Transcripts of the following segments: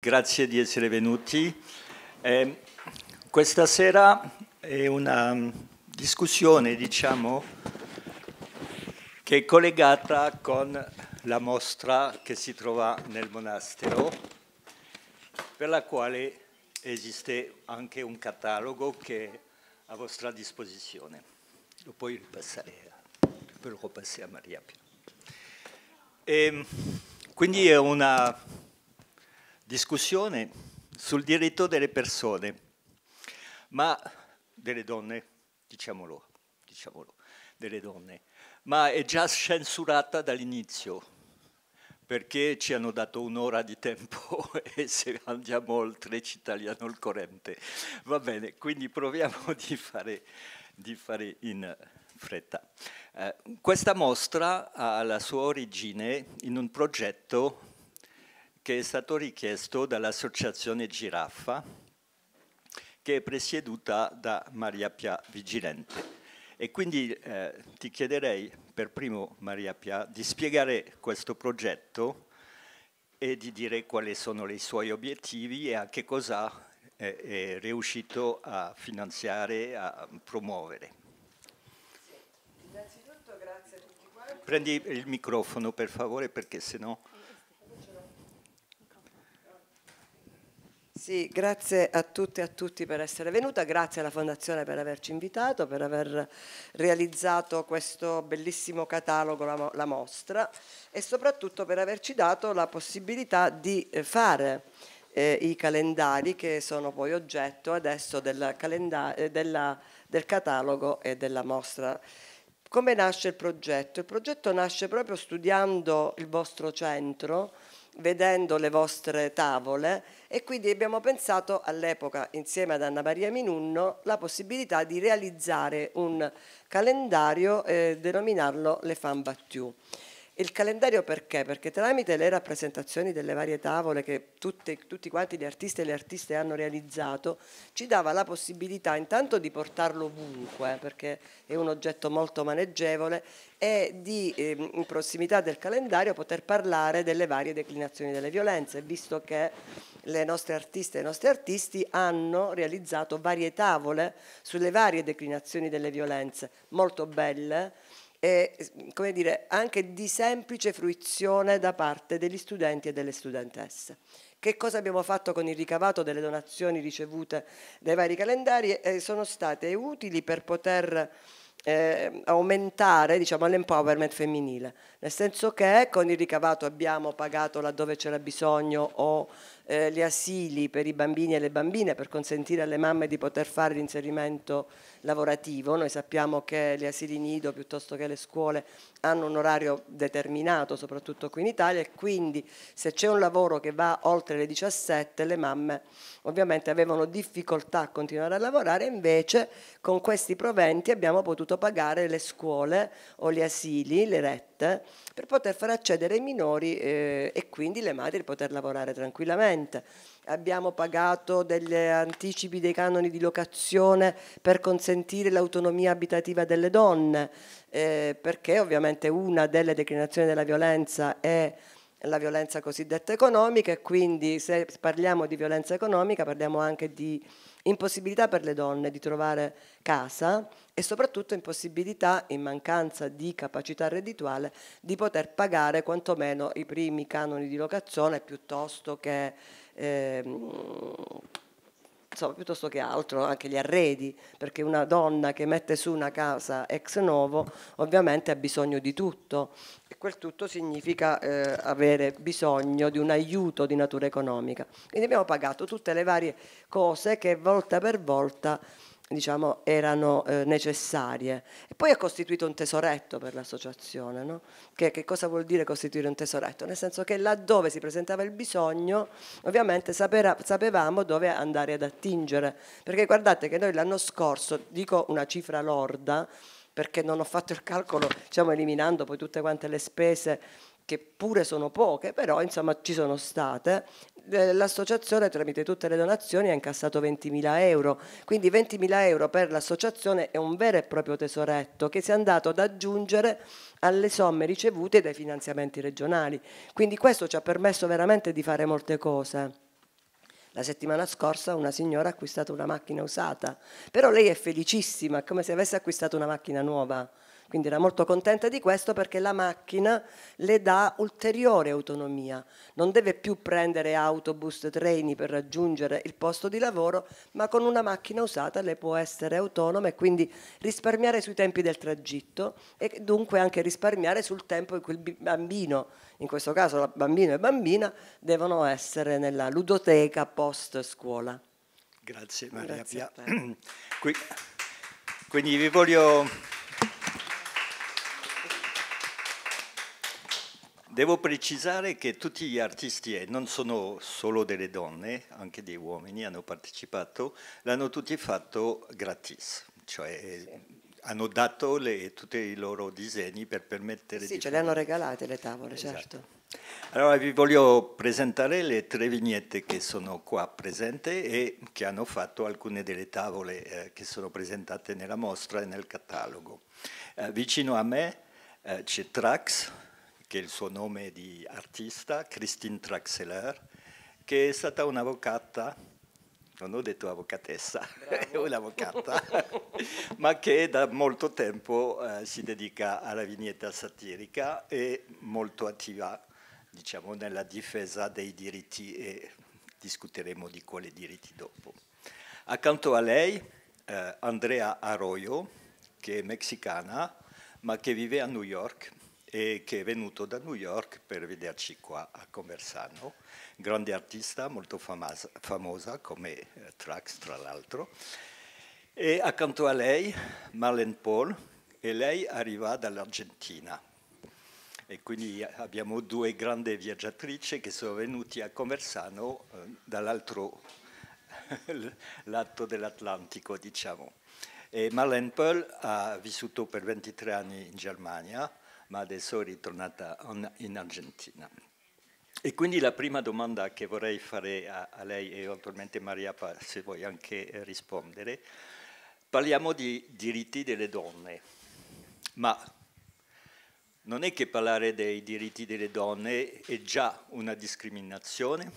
Grazie di essere venuti. Eh, questa sera è una discussione, diciamo, che è collegata con la mostra che si trova nel monastero, per la quale esiste anche un catalogo che è a vostra disposizione. Lo puoi ripassare, lo puoi a Maria E, ehm, quindi è una discussione sul diritto delle persone, ma delle donne, diciamolo, diciamolo, delle donne, ma è già censurata dall'inizio, perché ci hanno dato un'ora di tempo e se andiamo oltre ci tagliano il corrente. Va bene, quindi proviamo di fare, di fare in fretta. Eh, questa mostra ha la sua origine in un progetto che è stato richiesto dall'associazione Giraffa, che è presieduta da Maria Pia Vigilente. E quindi eh, ti chiederei per primo, Maria Pia, di spiegare questo progetto e di dire quali sono i suoi obiettivi e a che cosa è, eh, è riuscito a finanziare, a promuovere. Sì. Innanzitutto grazie a tutti quanti. Prendi il microfono per favore perché sennò... No Sì, grazie a tutte e a tutti per essere venuta, grazie alla Fondazione per averci invitato, per aver realizzato questo bellissimo catalogo, la, la mostra e soprattutto per averci dato la possibilità di eh, fare eh, i calendari che sono poi oggetto adesso del, eh, della, del catalogo e della mostra. Come nasce il progetto? Il progetto nasce proprio studiando il vostro centro vedendo le vostre tavole e quindi abbiamo pensato all'epoca insieme ad Anna Maria Minunno la possibilità di realizzare un calendario e eh, denominarlo Le Fan Battue. Il calendario perché? Perché tramite le rappresentazioni delle varie tavole che tutte, tutti quanti gli artisti e le artiste hanno realizzato, ci dava la possibilità intanto di portarlo ovunque, perché è un oggetto molto maneggevole, e di, ehm, in prossimità del calendario, poter parlare delle varie declinazioni delle violenze, visto che le nostre artiste e i nostri artisti hanno realizzato varie tavole sulle varie declinazioni delle violenze, molto belle e come dire, anche di semplice fruizione da parte degli studenti e delle studentesse. Che cosa abbiamo fatto con il ricavato delle donazioni ricevute dai vari calendari? Eh, sono state utili per poter eh, aumentare diciamo, l'empowerment femminile, nel senso che con il ricavato abbiamo pagato laddove c'era bisogno o eh, gli asili per i bambini e le bambine per consentire alle mamme di poter fare l'inserimento lavorativo. Noi sappiamo che gli asili nido piuttosto che le scuole hanno un orario determinato, soprattutto qui in Italia, e quindi se c'è un lavoro che va oltre le 17, le mamme ovviamente avevano difficoltà a continuare a lavorare, invece con questi proventi abbiamo potuto pagare le scuole o gli asili, le rette strette per poter far accedere i minori eh, e quindi le madri poter lavorare tranquillamente. Abbiamo pagato degli anticipi dei canoni di locazione per consentire l'autonomia abitativa delle donne, eh, perché ovviamente una delle declinazioni della violenza è la violenza cosiddetta economica e quindi se parliamo di violenza economica parliamo anche di impossibilità per le donne di trovare casa e soprattutto impossibilità, in mancanza di capacità reddituale, di poter pagare quantomeno i primi canoni di locazione piuttosto che... Eh, insomma, piuttosto che altro anche gli arredi, perché una donna che mette su una casa ex novo ovviamente ha bisogno di tutto e quel tutto significa eh, avere bisogno di un aiuto di natura economica. Quindi abbiamo pagato tutte le varie cose che volta per volta diciamo, erano eh, necessarie. E poi ha costituito un tesoretto per l'associazione. No? Che, che, cosa vuol dire costituire un tesoretto? Nel senso che laddove si presentava il bisogno, ovviamente sapera, sapevamo dove andare ad attingere. Perché guardate che noi l'anno scorso, dico una cifra lorda, perché non ho fatto il calcolo, diciamo, eliminando poi tutte quante le spese che pure sono poche, però insomma ci sono state, eh, l'associazione tramite tutte le donazioni ha incassato 20.000 euro, quindi 20.000 euro per l'associazione è un vero e proprio tesoretto che si è andato ad aggiungere alle somme ricevute dai finanziamenti regionali, quindi questo ci ha permesso veramente di fare molte cose. La settimana scorsa una signora ha acquistato una macchina usata, però lei è felicissima, è come se avesse acquistato una macchina nuova quindi era molto contenta di questo perché la macchina le dà ulteriore autonomia, non deve più prendere autobus, treni per raggiungere il posto di lavoro, ma con una macchina usata le può essere autonoma e quindi risparmiare sui tempi del tragitto e dunque anche risparmiare sul tempo in cui il bambino, in questo caso bambino e bambina, devono essere nella ludoteca post scuola. Grazie Maria Grazie Pia. Quindi vi voglio Devo precisare che tutti gli artisti, e non sono solo delle donne, anche dei uomini hanno partecipato, l'hanno tutti fatto gratis, cioè sì. hanno dato le, tutti i loro disegni per permettere sì, di... Sì, ce fare... le hanno regalate le tavole, esatto. certo. Allora vi voglio presentare le tre vignette che sono qua presenti e che hanno fatto alcune delle tavole eh, che sono presentate nella mostra e nel catalogo. Eh, vicino a me eh, c'è Trax, che è il suo nome di artista, Christine Traxler, che è stata un'avvocata, non ho detto avvocatessa, è un'avvocata, ma che da molto tempo eh, si dedica alla vignetta satirica e molto attiva diciamo, nella difesa dei diritti e discuteremo di quali diritti dopo. Accanto a lei eh, Andrea Arroyo, che è messicana, ma che vive a New York e che è venuto da New York per vederci qua a Conversano, grande artista molto famosa, famosa come eh, Trax tra l'altro, e accanto a lei Marlene Paul e lei arriva dall'Argentina. E quindi abbiamo due grandi viaggiatrici che sono venute a Conversano eh, dall'altro lato dell'Atlantico, diciamo. E Marlene Paul ha vissuto per 23 anni in Germania, ma adesso è ritornata in Argentina. E quindi la prima domanda che vorrei fare a, a lei e eventualmente Maria, se vuoi anche eh, rispondere, parliamo di diritti delle donne, ma non è che parlare dei diritti delle donne è già una discriminazione,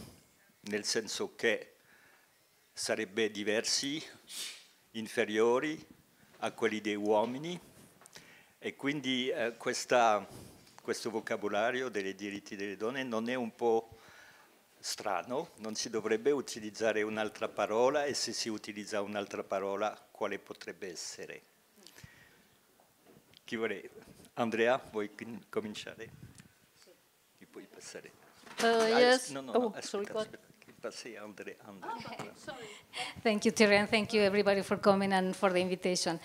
nel senso che sarebbe diversi, inferiori a quelli dei uomini, e quindi eh, questa, questo vocabolario dei diritti delle donne non è un po' strano, non si dovrebbe utilizzare un'altra parola e se si utilizza un'altra parola quale potrebbe essere? Chi vuole? Andrea, vuoi cominciare? Sì. E poi passare. Uh, ah, yes. No, no, no, oh, aspetta, aspetta. Ah, okay. Thank you, Terry, and thank you everybody for coming and for the invitation.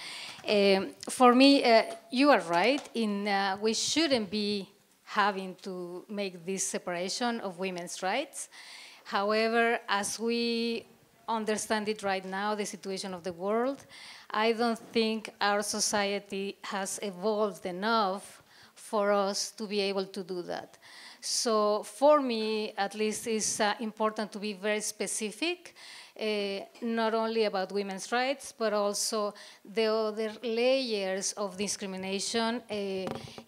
Um, for me, uh, you are right. In uh, we shouldn't be having to make this separation of women's rights. However, as we understand it right now, the situation of the world, I don't think our society has evolved enough for us to be able to do that. So for me, at least, it's uh, important to be very specific, uh, not only about women's rights, but also the other layers of discrimination uh,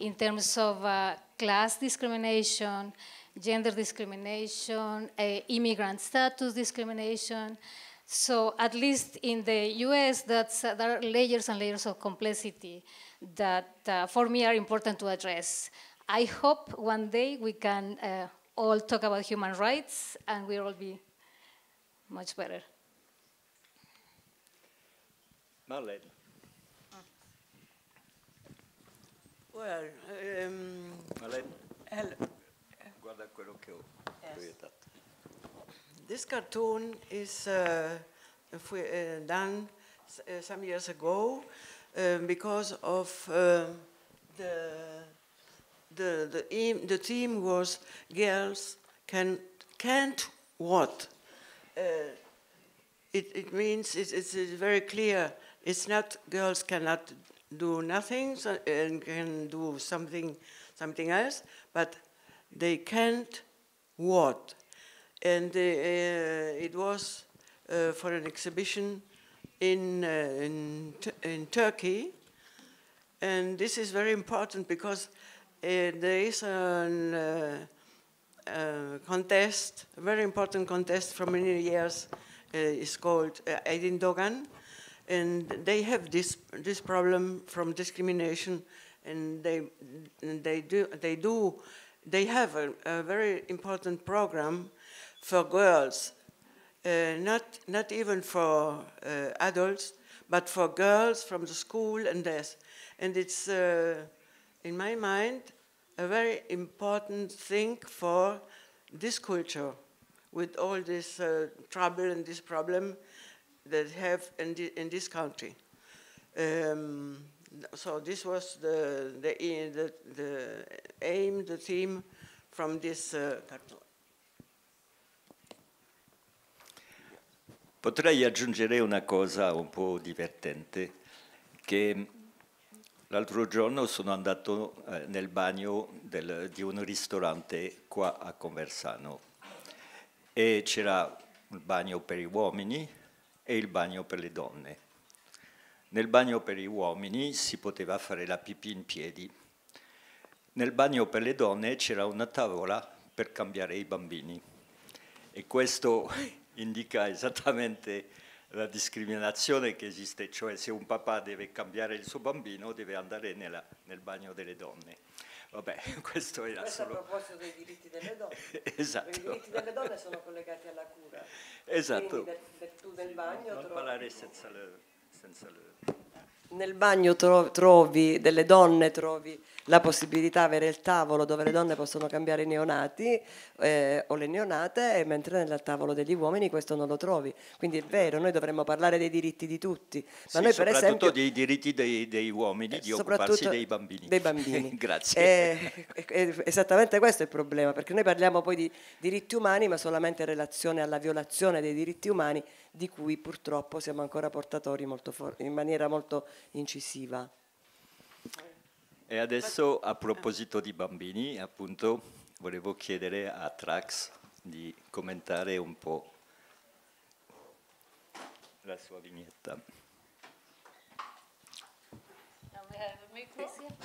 in terms of uh, class discrimination, gender discrimination, uh, immigrant status discrimination. So at least in the US, that's, uh, there are layers and layers of complexity that for me are important to address. I hope one day we can uh, all talk about human rights and we'll all be much better. Marlene. Well, um, Marlene. Hello. Guarda quello che ho proiettato. This cartoon is uh, uh done uh, some years ago uh, because of um, the the, the, the theme was girls can, can't what? Uh, it, it means it, it's, it's very clear. It's not girls cannot do nothing so, and can do something, something else, but they can't what? And uh, uh it was uh, for an exhibition in, uh, in, in Turkey. And this is very important because Eh, there is a eh, eh, contest, a very important contest for many years. it's called Aydin Dogan. And they have this, this problem from discrimination and they they do they do they have a, a very important program for girls, uh, not not even for uh, adults, but for girls from the school and this, and it's in my mind, a very important thing for this culture with all this uh, trouble and this problem that have in, the, in this country. Um, so this was the, the, the, the, aim, the theme from this uh, Potrei aggiungere una cosa un po' divertente, che L'altro giorno sono andato eh, nel bagno del, di un ristorante qua a Conversano e c'era il bagno per gli uomini e il bagno per le donne. Nel bagno per gli uomini si poteva fare la pipì in piedi. Nel bagno per le donne c'era una tavola per cambiare i bambini. E questo indica esattamente la discriminazione che esiste, cioè se un papà deve cambiare il suo bambino deve andare nella, nel bagno delle donne. Vabbè, questo era questo solo... a proposito dei diritti delle donne. esatto. I diritti delle donne sono collegati alla cura. Esatto. Quindi, tu nel bagno... Non trovi... parlare senza le... Senza le... Nel bagno trovi delle donne, trovi la possibilità di avere il tavolo dove le donne possono cambiare i neonati eh, o le neonate, mentre nel tavolo degli uomini questo non lo trovi. Quindi è vero, noi dovremmo parlare dei diritti di tutti, ma sì, noi per esempio... dei diritti dei, dei uomini eh, di occuparsi dei bambini. Dei bambini. Grazie. Eh, esattamente questo è il problema, perché noi parliamo poi di diritti umani, ma solamente in relazione alla violazione dei diritti umani di cui purtroppo siamo ancora portatori in maniera molto incisiva. E adesso a proposito di bambini, appunto, volevo chiedere a Trax di commentare un po' la sua vignetta.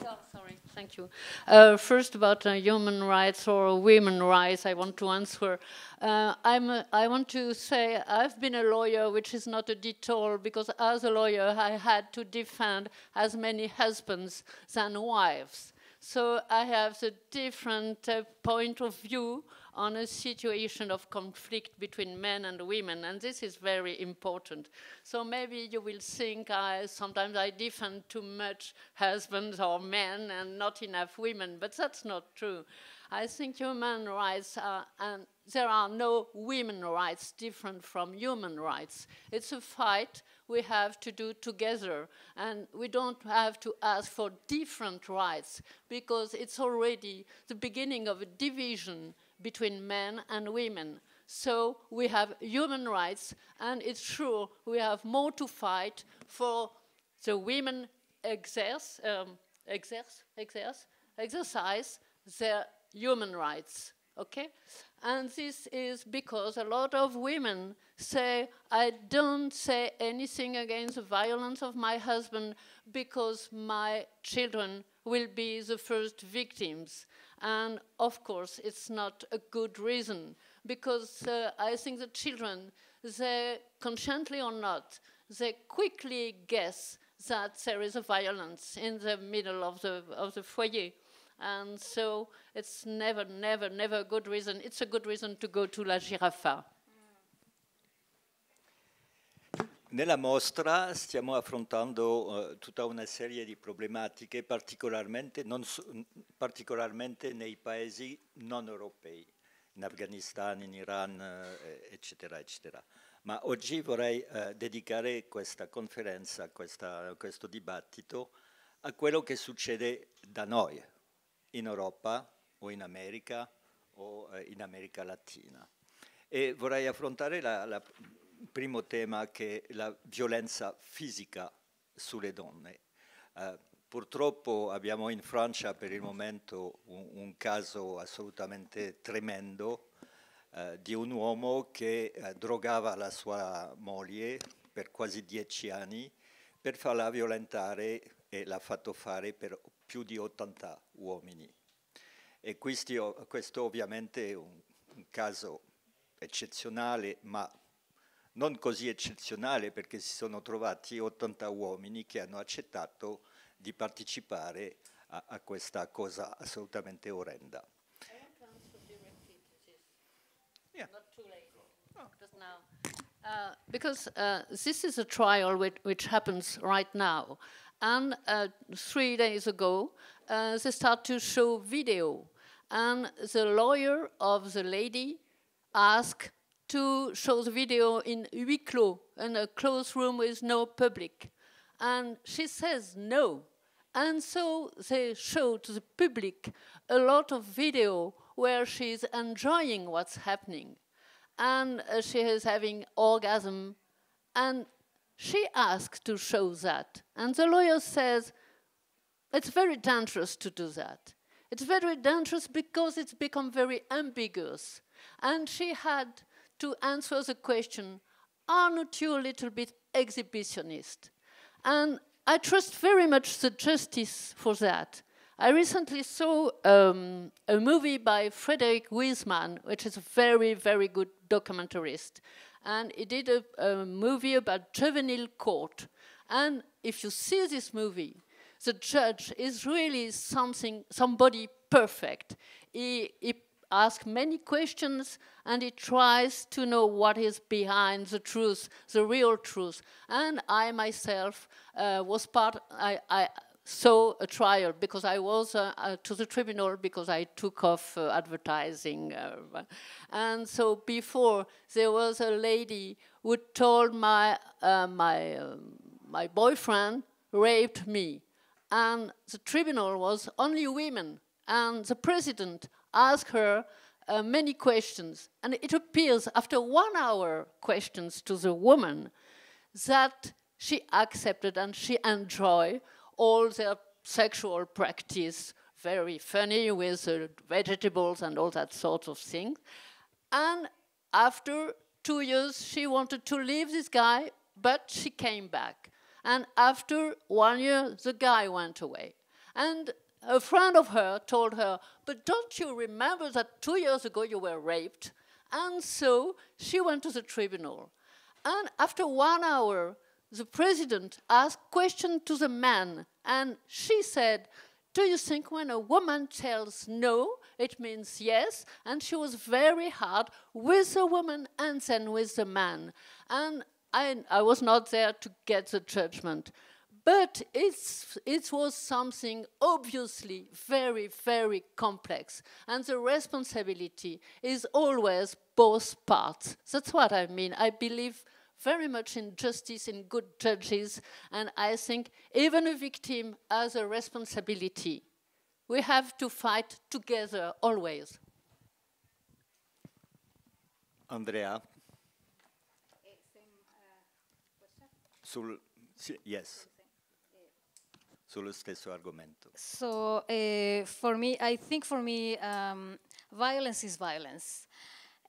Oh, sorry. Thank you. Uh, first, about uh, human rights or women rights, I want to answer. Uh, I'm a, uh, I want to say I've been a lawyer, which is not a detour, because as a lawyer, I had to defend as many husbands than wives. So I have a different uh, point of view on a situation of conflict between men and women, and this is very important. So maybe you will think I, sometimes I defend too much husbands or men and not enough women, but that's not true. I think human rights are, and there are no women rights different from human rights. It's a fight we have to do together, and we don't have to ask for different rights because it's already the beginning of a division between men and women. So we have human rights, and it's true we have more to fight for the women um, exercise their human rights. Okay? And this is because a lot of women say, I don't say anything against the violence of my husband, because my children will be the first victims. And of course, it's not a good reason because uh, I think the children, they consciently or not, they quickly guess that there is a violence in the middle of the, of the foyer. And so it's never, never, never a good reason. It's a good reason to go to La Girafa. Nella mostra stiamo affrontando eh, tutta una serie di problematiche, particolarmente, so, particolarmente, nei paesi non europei, in Afghanistan, in Iran, eh, eccetera, eccetera. Ma oggi vorrei eh, dedicare questa conferenza, questa, questo dibattito, a quello che succede da noi, in Europa o in America o in America Latina. E vorrei affrontare la, la primo tema che è la violenza fisica sulle donne. Eh, purtroppo abbiamo in Francia per il momento un, un caso assolutamente tremendo eh, di un uomo che eh, drogava la sua moglie per quasi dieci anni per farla violentare e l'ha fatto fare per più di 80 uomini. E questi, questo ovviamente è un, un caso eccezionale, ma non così eccezionale perché si sono trovati 80 uomini che hanno accettato di partecipare a, a questa cosa assolutamente orrenda. Yeah. Oh. Uh, because uh, this is a trial which, which happens right now. And uh, three days ago, uh, they start to show video. And the lawyer of the lady asked to show the video in huis clos, in a closed room with no public. And she says no. And so they show to the public a lot of video where she is enjoying what's happening. And uh, she is having orgasm. And she asks to show that. And the lawyer says, it's very dangerous to do that. It's very dangerous because it's become very ambiguous. And she had to answer the question, aren't you a little bit exhibitionist? And I trust very much the justice for that. I recently saw um, a movie by Frederick Wiseman, which is a very, very good documentarist. And he did a, a movie about juvenile court. And if you see this movie, the judge is really something, somebody perfect. He, he Ask many questions and he tries to know what is behind the truth, the real truth. And I myself uh, was part, I, I saw a trial because I was uh, uh, to the tribunal because I took off uh, advertising. Uh, and so before there was a lady who told my uh, my um, my boyfriend raped me, and the tribunal was only women, and the president asked her uh, many questions. And it appears, after one hour questions to the woman, that she accepted and she enjoyed all their sexual practice, very funny with the vegetables and all that sort of thing. And after two years, she wanted to leave this guy, but she came back. And after one year, the guy went away. And a friend of her told her, But don't you remember that two years ago you were raped? And so she went to the tribunal. And after one hour, the president asked question to the man, and she said, do you think when a woman tells no, it means yes? And she was very hard with the woman and then with the man. And I, I was not there to get the judgment. But it's, it was something obviously very, very complex. And the responsibility is always both parts. That's what I mean. I believe very much in justice, in good judges, and I think even a victim has a responsibility. We have to fight together always. Andrea. Eh, uh, yes sullo stesso argomento. So, uh, for me, I think for me, um, violence is violence.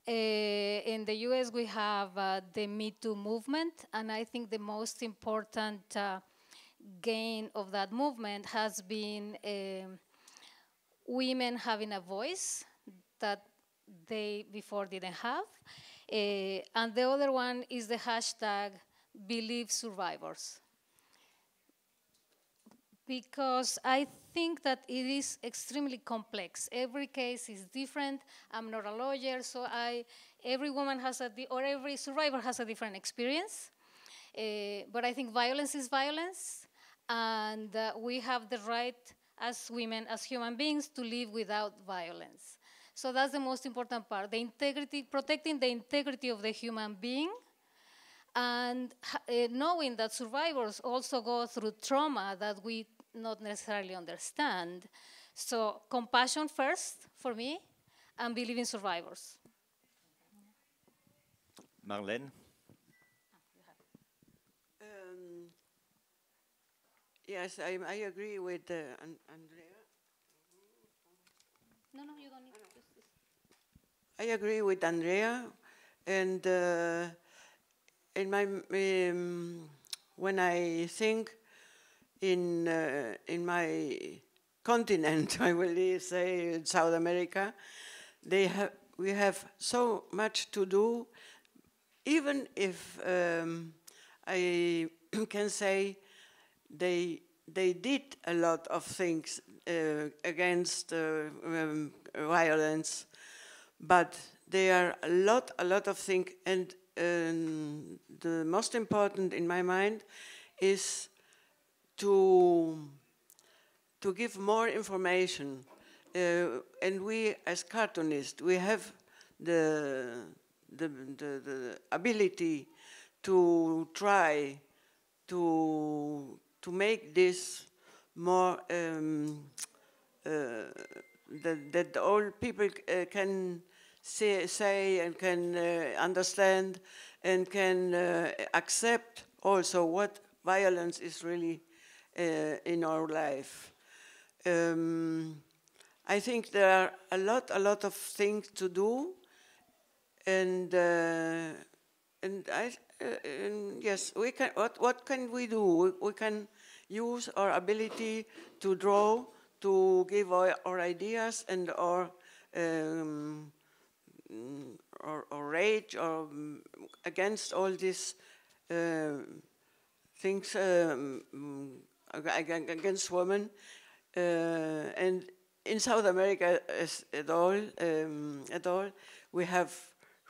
Uh, in the US, we have uh, the Me Too movement, and I think the most important uh, gain of that movement has been eh, women having a voice that they before didn't have. and the other one is the hashtag believe survivors because I think that it is extremely complex. Every case is different. I'm not a lawyer, so I, every woman has a, or every survivor has a different experience. Uh, but I think violence is violence, and uh, we have the right as women, as human beings, to live without violence. So that's the most important part, the integrity, protecting the integrity of the human being, and uh, knowing that survivors also go through trauma that we not necessarily understand. So compassion first for me, and believe in survivors. Marlene? Um, yes, I, I, agree with uh, Andrea. No, no, you don't need to. I agree with Andrea, and uh, in my um, when I think in, uh, in my continent, I will say South America, they have, we have so much to do, even if um, I can say they, they did a lot of things uh, against uh, um, violence, but there are a lot, a lot of things, and um, the most important in my mind is to, to give more information. Uh, and we, as cartoonists, we have the, the, the, the ability to try to, to make this more um, uh, that, that all people uh, can say, say, and can uh, understand and can uh, accept also what violence is really uh, in our life. Um, I think there are a lot, a lot of things to do, and uh, and I uh, and yes, we can. What what can we do? we, can use our ability to draw, to give our, our ideas and our, um, our, rage or um, against all these uh, things um, against women. Uh, and in South America as at all, um, at all, we have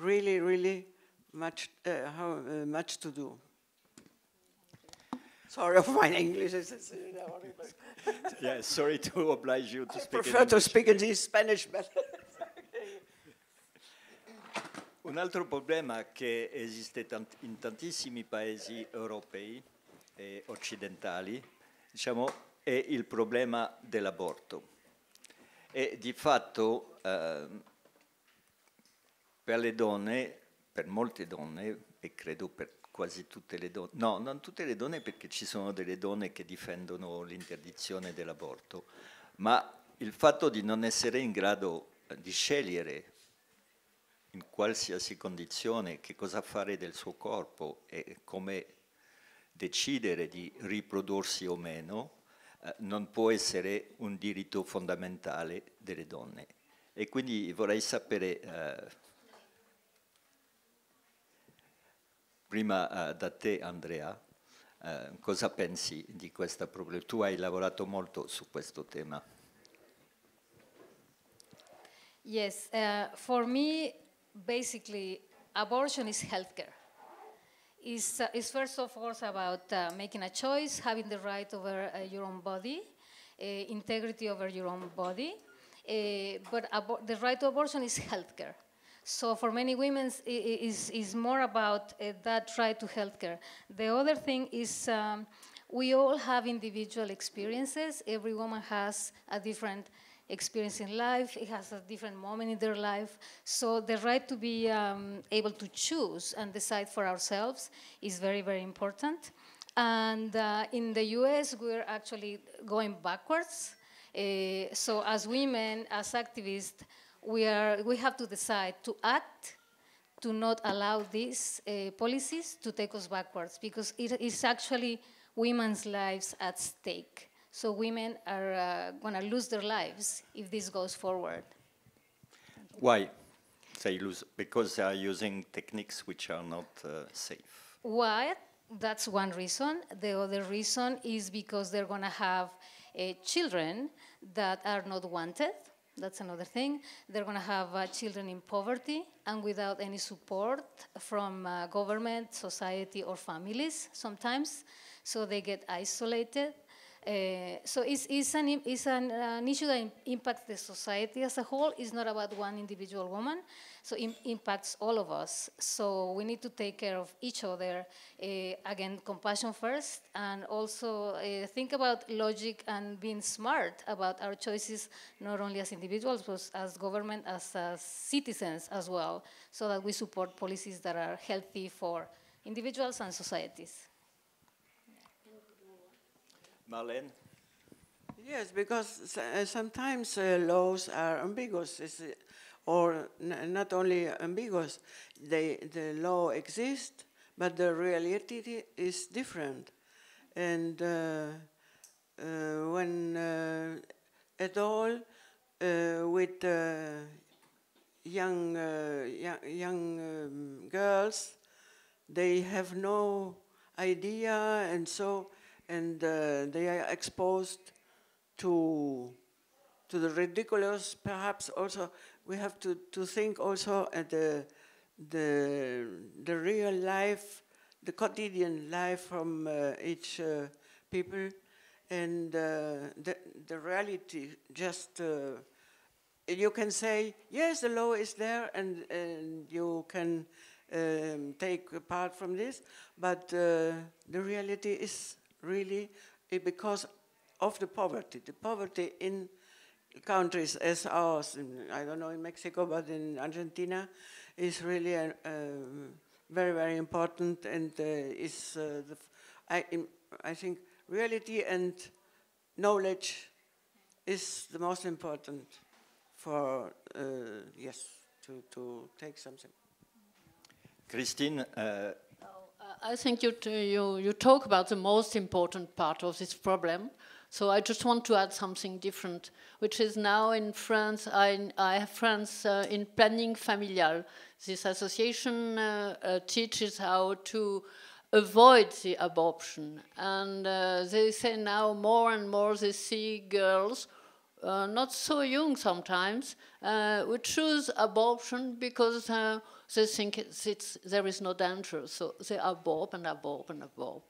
really, really much, uh, how, uh, much to do. Sorry for my English. yeah, sorry to oblige you to I speak. I prefer to speak in Spanish, but. Un altro problema che esiste tant in tantissimi paesi europei e occidentali diciamo, è il problema dell'aborto. E di fatto eh, per le donne, per molte donne, e credo per quasi tutte le donne, no, non tutte le donne perché ci sono delle donne che difendono l'interdizione dell'aborto, ma il fatto di non essere in grado eh, di scegliere in qualsiasi condizione che cosa fare del suo corpo e come decidere di riprodursi o meno eh, non può essere un diritto fondamentale delle donne. E quindi vorrei sapere, eh, prima eh, da te Andrea, eh, cosa pensi di questa problematica? Tu hai lavorato molto su questo tema. Yes, uh, for me basically abortion is healthcare. is, uh, is first of all about uh, making a choice, having the right over uh, your own body, uh, integrity over your own body. Uh, but the right to abortion is healthcare. So for many women, it is, is more about uh, that right to healthcare. The other thing is um, we all have individual experiences. Every woman has a different experience in life, it has a different moment in their life. So the right to be um, able to choose and decide for ourselves is very, very important. And uh, in the US, we're actually going backwards. Uh, so as women, as activists, we, are, we have to decide to act to not allow these uh, policies to take us backwards because it is actually women's lives at stake. So women are uh, going to lose their lives if this goes forward. Why? They lose because they are using techniques which are not uh, safe. Why? That's one reason. The other reason is because they're going to have uh, children that are not wanted. That's another thing. They're going to have uh, children in poverty and without any support from uh, government, society, or families sometimes. So they get isolated Eh, so it's, it's, an, it's an, an, issue that impacts the society as a whole. It's not about one individual woman. So it impacts all of us. So we need to take care of each other. Uh, again, compassion first, and also uh, think about logic and being smart about our choices, not only as individuals, but as government, as, as citizens as well, so that we support policies that are healthy for individuals and societies. Marlene? Yes, because uh, sometimes uh, laws are ambiguous, uh, or not only ambiguous, they, the law exists, but the reality is different. And uh, uh, when uh, at all, with young, young, young um, girls, they have no idea, and so and uh, they are exposed to to the ridiculous. Perhaps also we have to, to think also at the the the real life, the quotidian life from uh, each uh, people, and uh, the the reality. Just uh, you can say yes, the law is there, and and you can. Um, take part from this, but uh, the reality is really because of the poverty. The poverty in countries as ours, in, I don't know in Mexico, but in Argentina, is really a, uh, um, very, very important and uh, is, uh, the I, I think, reality and knowledge is the most important for, uh, yes, to, to take something. Christine, uh, I think you, you, you talk about the most important part of this problem. So I just want to add something different, which is now in France, I, I have friends uh, in planning familial. This association uh, uh, teaches how to avoid the abortion. And uh, they say now more and more they see girls, uh, not so young sometimes, uh, who choose abortion because they think it's, it's, there is no danger, so they abort and abort and abort,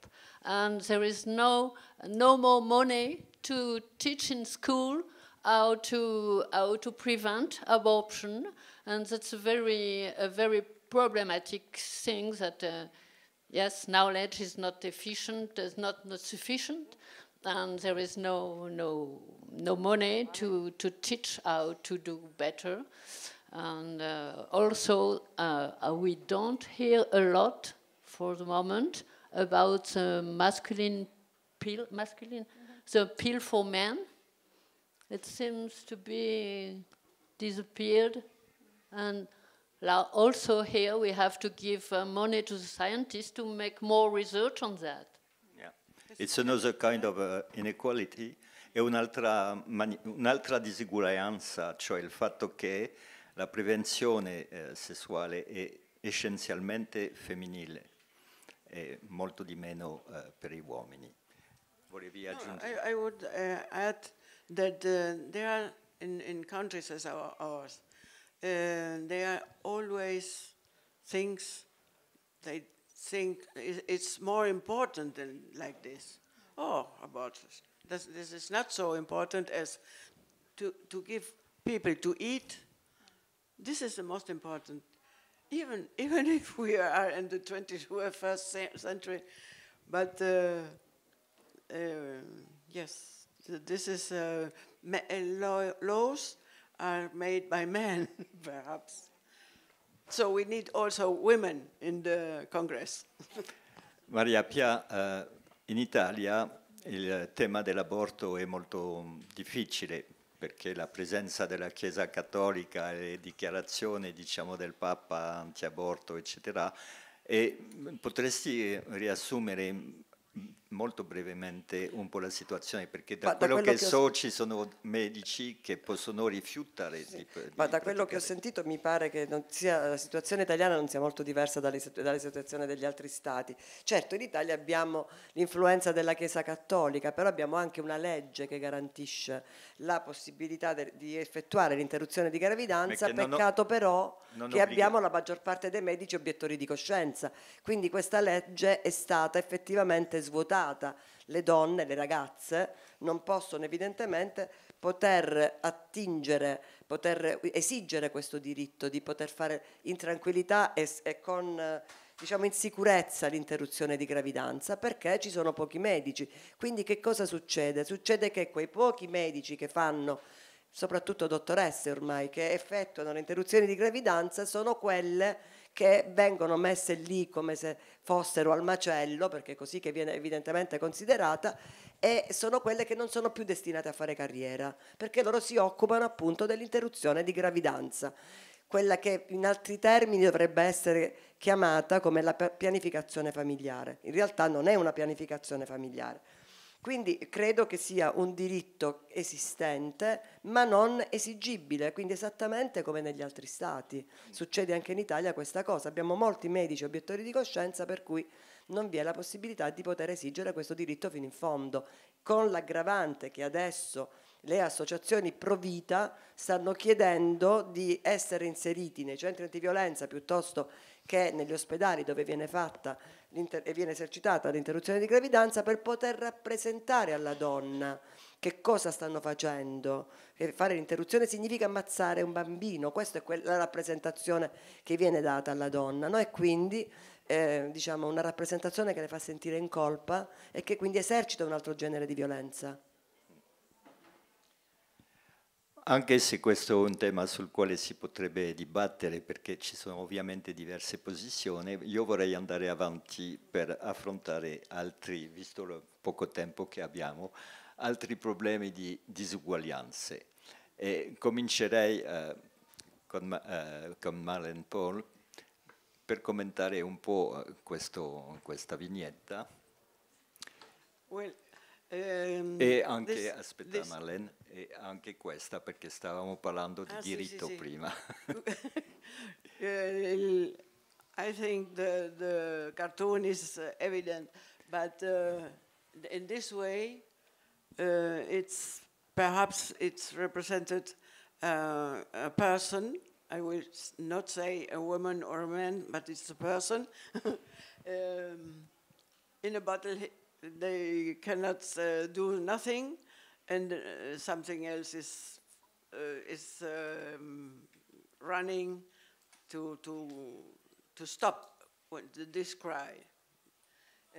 And there is no, no more money to teach in school how to, how to prevent abortion, and that's a very, a very problematic thing that, uh, yes, knowledge is not efficient, is not, not sufficient, and there is no, no, no money to, to teach how to do better. And uh, also, uh, we don't hear a lot for the moment about the masculine pill, masculine, mm -hmm. the pill for men. It seems to be disappeared. And also here we have to give uh, money to the scientists to make more research on that. Yeah, it's another kind of uh, inequality e un'altra, un'altra disuguaglianza, cioè il fatto che la prevenzione eh, sessuale è essenzialmente femminile e molto di meno eh, per gli uomini. Volevi aggiungere? No, I, I would uh, add that uh, there are in, in countries as our, ours, uh, there are always things they think it's more important than like this. Oh, about this. This, this is not so important as to, to give people to eat this is the most important. Even, even if we are in the 21st century, but uh, uh, yes, this is uh, uh laws are made by men, perhaps. So we need also women in the Congress. Maria Pia, uh, in Italia il tema dell'aborto è molto difficile perché la presenza della Chiesa Cattolica e le dichiarazioni diciamo, del Papa anti-aborto, eccetera, e potresti riassumere molto brevemente un po' la situazione, perché da, quello, da quello, che, che so ci sono medici che possono rifiutare sì. di, di Ma da quello che ho sentito mi pare che sia, la situazione italiana non sia molto diversa dalle, dalle situazioni degli altri stati. Certo, in Italia abbiamo l'influenza della Chiesa Cattolica, però abbiamo anche una legge che garantisce la possibilità de, di effettuare l'interruzione di gravidanza, peccato ho, però che abbiamo la maggior parte dei medici obiettori di coscienza. Quindi questa legge è stata effettivamente svuotata strada le donne, le ragazze, non possono evidentemente poter attingere, poter esigere questo diritto di poter fare in tranquillità e, e con diciamo in sicurezza l'interruzione di gravidanza perché ci sono pochi medici. Quindi che cosa succede? Succede che quei pochi medici che fanno soprattutto dottoresse ormai, che effettuano le interruzioni di gravidanza sono quelle che vengono messe lì come se fossero al macello, perché è così che viene evidentemente considerata, e sono quelle che non sono più destinate a fare carriera, perché loro si occupano appunto dell'interruzione di gravidanza, quella che in altri termini dovrebbe essere chiamata come la pianificazione familiare. In realtà non è una pianificazione familiare quindi credo che sia un diritto esistente ma non esigibile, quindi esattamente come negli altri stati. Succede anche in Italia questa cosa, abbiamo molti medici obiettori di coscienza per cui non vi è la possibilità di poter esigere questo diritto fino in fondo, con l'aggravante che adesso le associazioni pro vita stanno chiedendo di essere inseriti nei centri antiviolenza piuttosto che negli ospedali dove viene fatta e viene esercitata l'interruzione di gravidanza per poter rappresentare alla donna che cosa stanno facendo. E fare l'interruzione significa ammazzare un bambino, questa è la rappresentazione che viene data alla donna. No? E quindi eh, diciamo, una rappresentazione che le fa sentire in colpa e che quindi esercita un altro genere di violenza. Anche se questo è un tema sul quale si potrebbe dibattere perché ci sono ovviamente diverse posizioni, io vorrei andare avanti per affrontare altri, visto il poco tempo che abbiamo, altri problemi di disuguaglianze. E comincerei eh, con, eh, con Marlene Paul per commentare un po' eh, questo, questa vignetta. Well, ehm, e anche, des, aspetta des... Marlene, e anche questa perché stavamo parlando di ah, diritto sì, sì, prima. Eh, I think the, the cartoon is evident, but uh, in this way uh, it's perhaps it's represented uh, a person. I will not say a woman or a man, but it's a person um, in a bottle they cannot uh, do nothing, and uh, something else is uh, is um, running to to to stop this cry. Uh,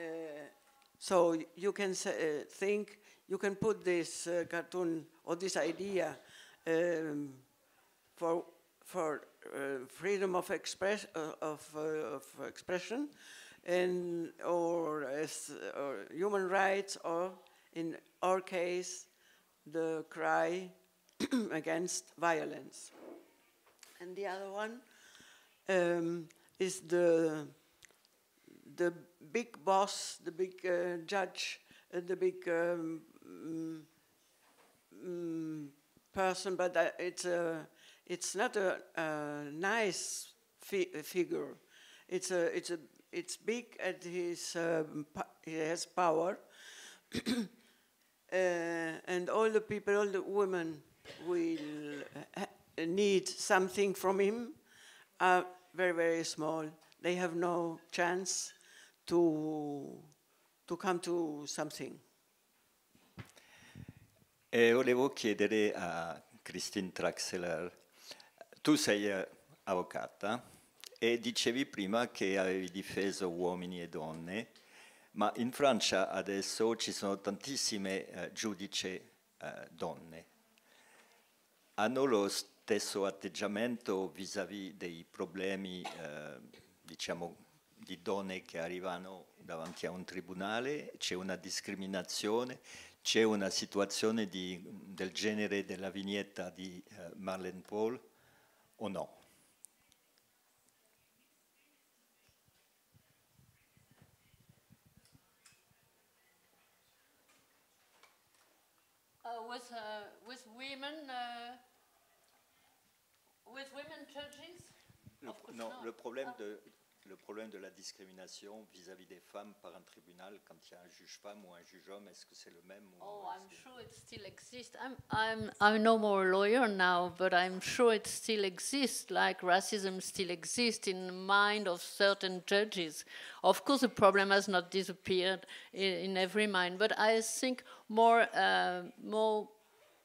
so you can say, uh, think you can put this cartoon or this idea um, for for freedom of express of, of expression or, or human rights, or in our case, the cry against violence. And the other one um, is the, the big boss, the big uh, judge, uh, the big um, um, person, but uh, it's, a, it's not a, a nice fi figure. It's a, it's a it's big and he's um, he has power. Uh, and all the people, all the women will need something from him are very, very small. They have no chance to, to come to something. Eh, e volevo chiedere a Christine Traxler, tu sei eh, avvocata, E dicevi prima che avevi difeso uomini e donne, ma in Francia adesso ci sono tantissime eh, giudici eh, donne. Hanno lo stesso atteggiamento vis-à-vis dei problemi, eh, diciamo, di donne che arrivano davanti a un tribunale, c'è una discriminazione, c'è una situazione di, del genere della vignetta di eh, Marlene Paul o no? with uh, with women uh, with women judges. Le, non, le problème de, le problème de la discrimination vis-à-vis des femmes par un tribunal quand il y a un juge femme ou un juge homme Est-ce que c'est le même Oh, I'm sure it still exists. I'm, I'm, I'm no more a lawyer now, but I'm sure it still exists, like racism still exists in the mind of certain judges. Of course, the problem has not disappeared in, in every mind, but I think more, uh, more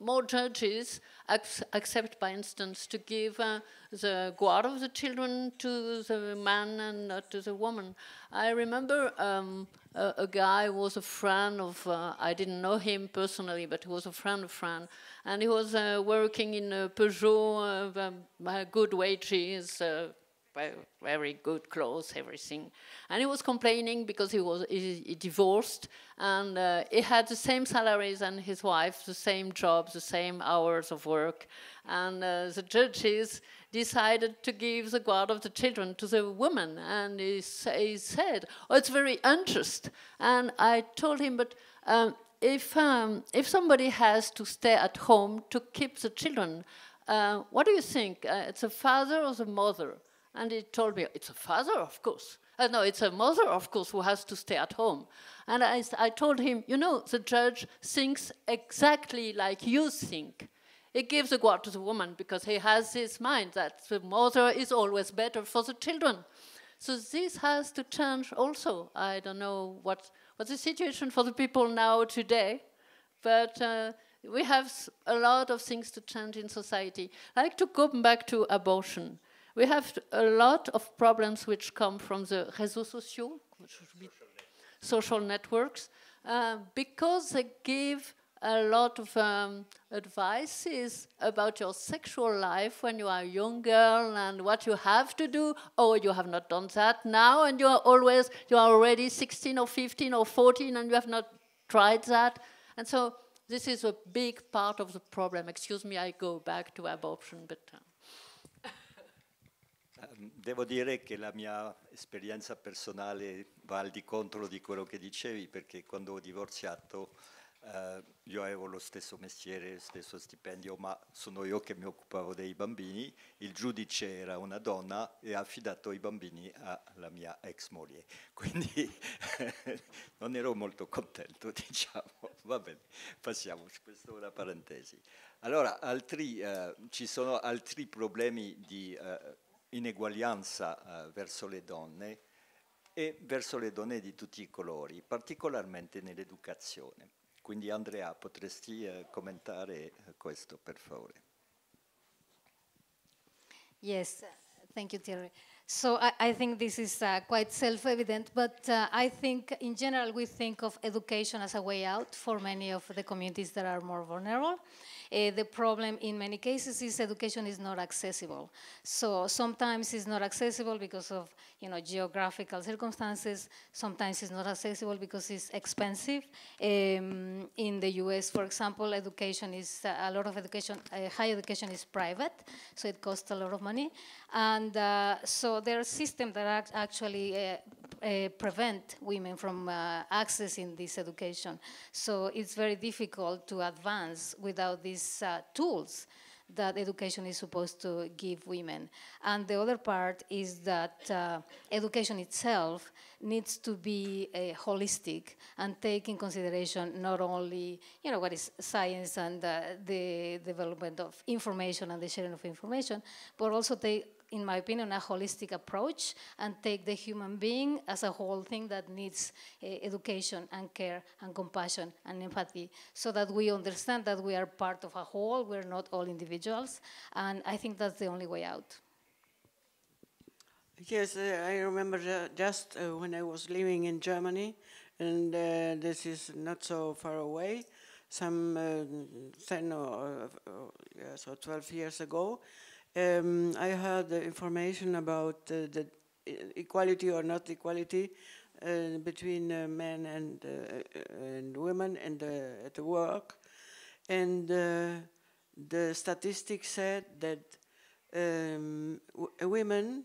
more judges ac accept, by instance, to give uh, the guard of the children to the man and not to the woman. I remember um, a, a, guy who was a friend of, uh, I didn't know him personally, but he was a friend of friend, and he was uh, working in Peugeot, uh, um, good wages, uh, very good clothes, everything. And he was complaining because he was he, he divorced and uh, he had the same salaries and his wife, the same job, the same hours of work. And uh, the judges decided to give the guard of the children to the woman. And he, he said, oh, it's very unjust. And I told him, but um, if, um, if somebody has to stay at home to keep the children, uh, what do you think? Uh, it's a father or the mother? And he told me, it's a father, of course. Uh, no, it's a mother, of course, who has to stay at home. And I, I told him, you know, the judge thinks exactly like you think. He gives a guard to the woman because he has his mind that the mother is always better for the children. So this has to change also. I don't know what, what's the situation for the people now today, but uh, we have a lot of things to change in society. I like to go back to abortion. We have a lot of problems which come from the réseaux sociaux, social networks, uh, because they give a lot of um, advices about your sexual life when you are a young girl and what you have to do. Oh, you have not done that now, and you are always you are already 16 or 15 or 14, and you have not tried that. And so this is a big part of the problem. Excuse me, I go back to abortion, but. Uh, Ehm, devo dire che la mia esperienza personale va al di contro di quello che dicevi, perché quando ho divorziato eh, io avevo lo stesso mestiere, lo stesso stipendio, ma sono io che mi occupavo dei bambini, il giudice era una donna e ha affidato i bambini alla mia ex moglie, quindi non ero molto contento, diciamo. Va bene, passiamo, questa è una parentesi. Allora, altri, eh, ci sono altri problemi di... Eh, ineguaglianza eh, verso le donne e verso le donne di tutti i colori, particolarmente nell'educazione. Quindi Andrea, potresti eh, commentare eh, questo per favore? Yes, thank you Thierry. So I, I think this is uh, quite self-evident, but uh, I think in general we think of education as a way out for many of the communities that are more vulnerable. Uh, the problem in many cases is education is not accessible. So sometimes it's not accessible because of you know geographical circumstances. Sometimes it's not accessible because it's expensive. Um, in the U.S., for example, education is uh, a lot of education. Uh, higher education is private, so it costs a lot of money. And uh, so there are systems that actually uh, uh, prevent women from accessing this education. So it's very difficult to advance without this these uh, tools that education is supposed to give women. And the other part is that uh, education itself needs to be uh, holistic and take in consideration not only you know what is science and uh, the development of information and the sharing of information, but also take in my opinion, a holistic approach and take the human being as a whole thing that needs uh, education and care and compassion and empathy so that we understand that we are part of a whole, we're not all individuals. And I think that's the only way out. Yes, uh, I remember just uh, when I was living in Germany, and this is not so far away, some 10 or, oh, yes, or 12 years ago, um, I heard information about uh, the equality or not equality uh, between uh, men and, and women and at work. And the statistics said that um, women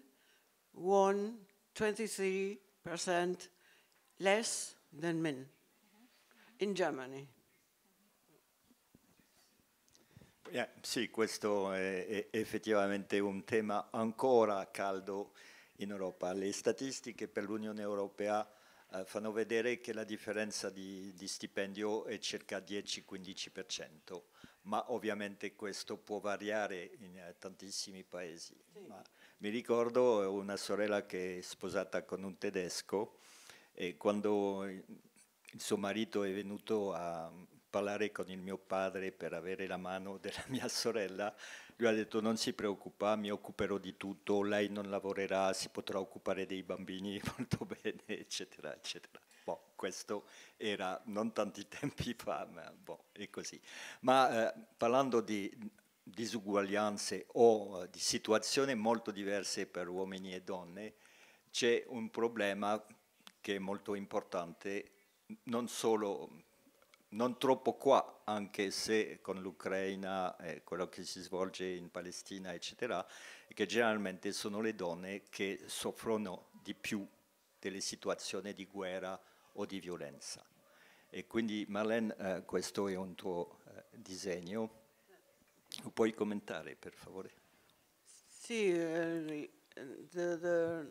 won 23% less than men in Germany. Eh, sì, questo è, effettivamente un tema ancora caldo in Europa. Le statistiche per l'Unione Europea eh, fanno vedere che la differenza di, di stipendio è circa 10-15%, ma ovviamente questo può variare in eh, tantissimi paesi. Sì. mi ricordo una sorella che è sposata con un tedesco e quando eh, il suo marito è venuto a parlare con il mio padre per avere la mano della mia sorella, lui ha detto non si preoccupa, mi occuperò di tutto, lei non lavorerà, si potrà occupare dei bambini molto bene, eccetera, eccetera. Bon, questo era non tanti tempi fa, ma bon, è così. Ma eh, parlando di disuguaglianze o eh, di situazioni molto diverse per uomini e donne, c'è un problema che è molto importante non solo non troppo qua, anche se con l'Ucraina, eh, quello che si svolge in Palestina, eccetera, è che generalmente sono le donne che soffrono di più delle situazioni di guerra o di violenza. E quindi Marlene, eh, questo è un tuo eh, disegno, lo puoi commentare per favore? Sì, uh, the, the,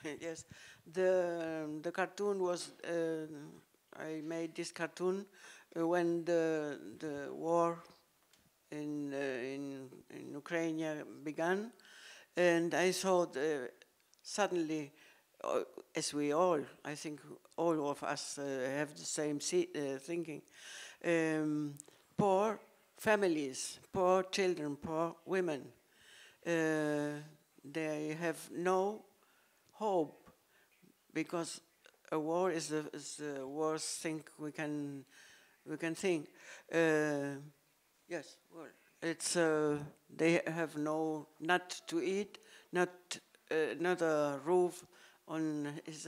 yes, the, the cartoon was... Uh, I made this cartoon uh, when the the war in uh, in, in Ukraine began, and I saw the, suddenly, uh, as we all, I think all of us uh, have the same uh, thinking, um, poor families, poor children, poor women, uh, they have no hope because a war is the, is the worst thing we can we can think. Uh, yes, war. It's uh, they have no not to eat, not uh, not a roof on his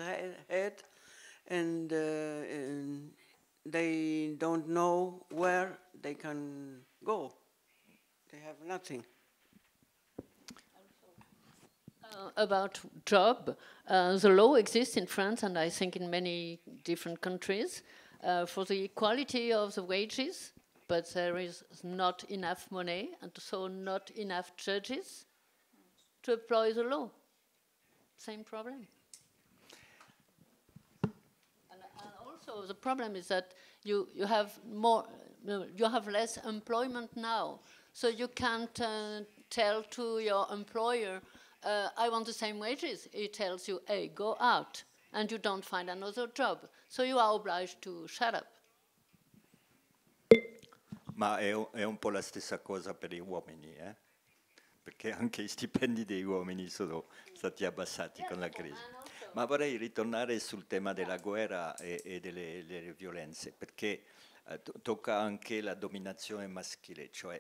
head, and, uh, and they don't know where they can go. They have nothing uh, about job, uh, the law exists in France and I think in many different countries uh, for the equality of the wages, but there is not enough money and so not enough judges to apply the law. Same problem. And, and also the problem is that you, you have more, you have less employment now, so you can't uh, tell to your employer uh, I want the same wages. He tells you, hey, go out, and you don't find another job. So you are obliged to shut up. Ma è, è un po' la stessa cosa per gli uomini, eh? perché anche i stipendi degli uomini sono stati abbassati con la crisi. Ma vorrei ritornare sul tema della guerra e, e delle, delle, violenze, perché eh, tocca anche la dominazione maschile, cioè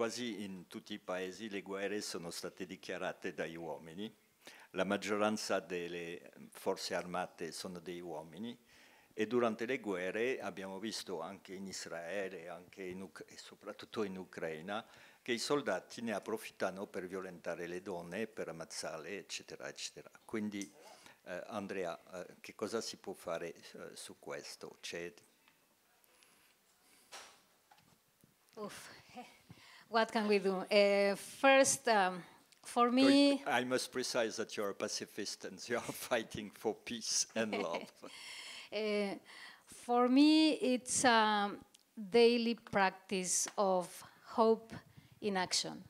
Quasi in tutti i paesi le guerre sono state dichiarate dagli uomini, la maggioranza delle ehm, forze armate sono dei uomini e durante le guerre abbiamo visto anche in Israele anche in e soprattutto in Ucraina che i soldati ne approfittano per violentare le donne, per ammazzarle, eccetera, eccetera. Quindi eh, Andrea, eh, che cosa si può fare eh, su questo? Uff, What can we do? Uh, first, um, for me, I must precise that you're a pacifist and you are fighting for peace and love. uh, for me, it's a daily practice of hope in action.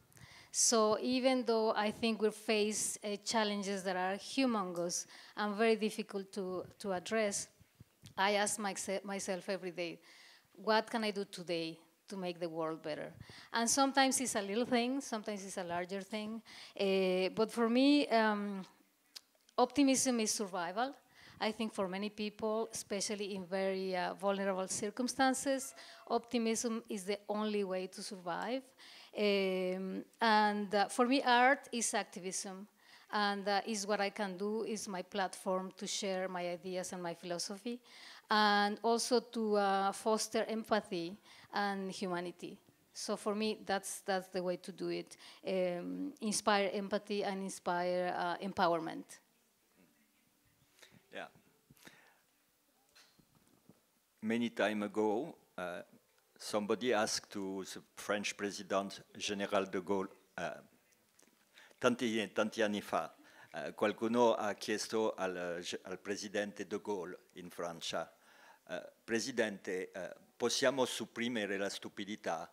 So even though I think we face uh, challenges that are humongous and very difficult to, to address, I ask myse myself every day, what can I do today to make the world better. And sometimes it's a little thing, sometimes it's a larger thing. Uh, but for me, um, optimism is survival. I think for many people, especially in very uh, vulnerable circumstances, optimism is the only way to survive. Um, and uh, for me, art is activism. And uh, is what I can do, is my platform to share my ideas and my philosophy. And also to uh, foster empathy and humanity. So for me, that's that's the way to do it: um, inspire empathy and inspire uh, empowerment. Yeah. Many time ago, uh, somebody asked to the French President General de Gaulle, uh, tanti, tanti anni fa, uh, qualcuno ha chiesto al, al, Presidente de Gaulle in Francia, uh, Presidente, uh, possiamo supprimere la stupidità?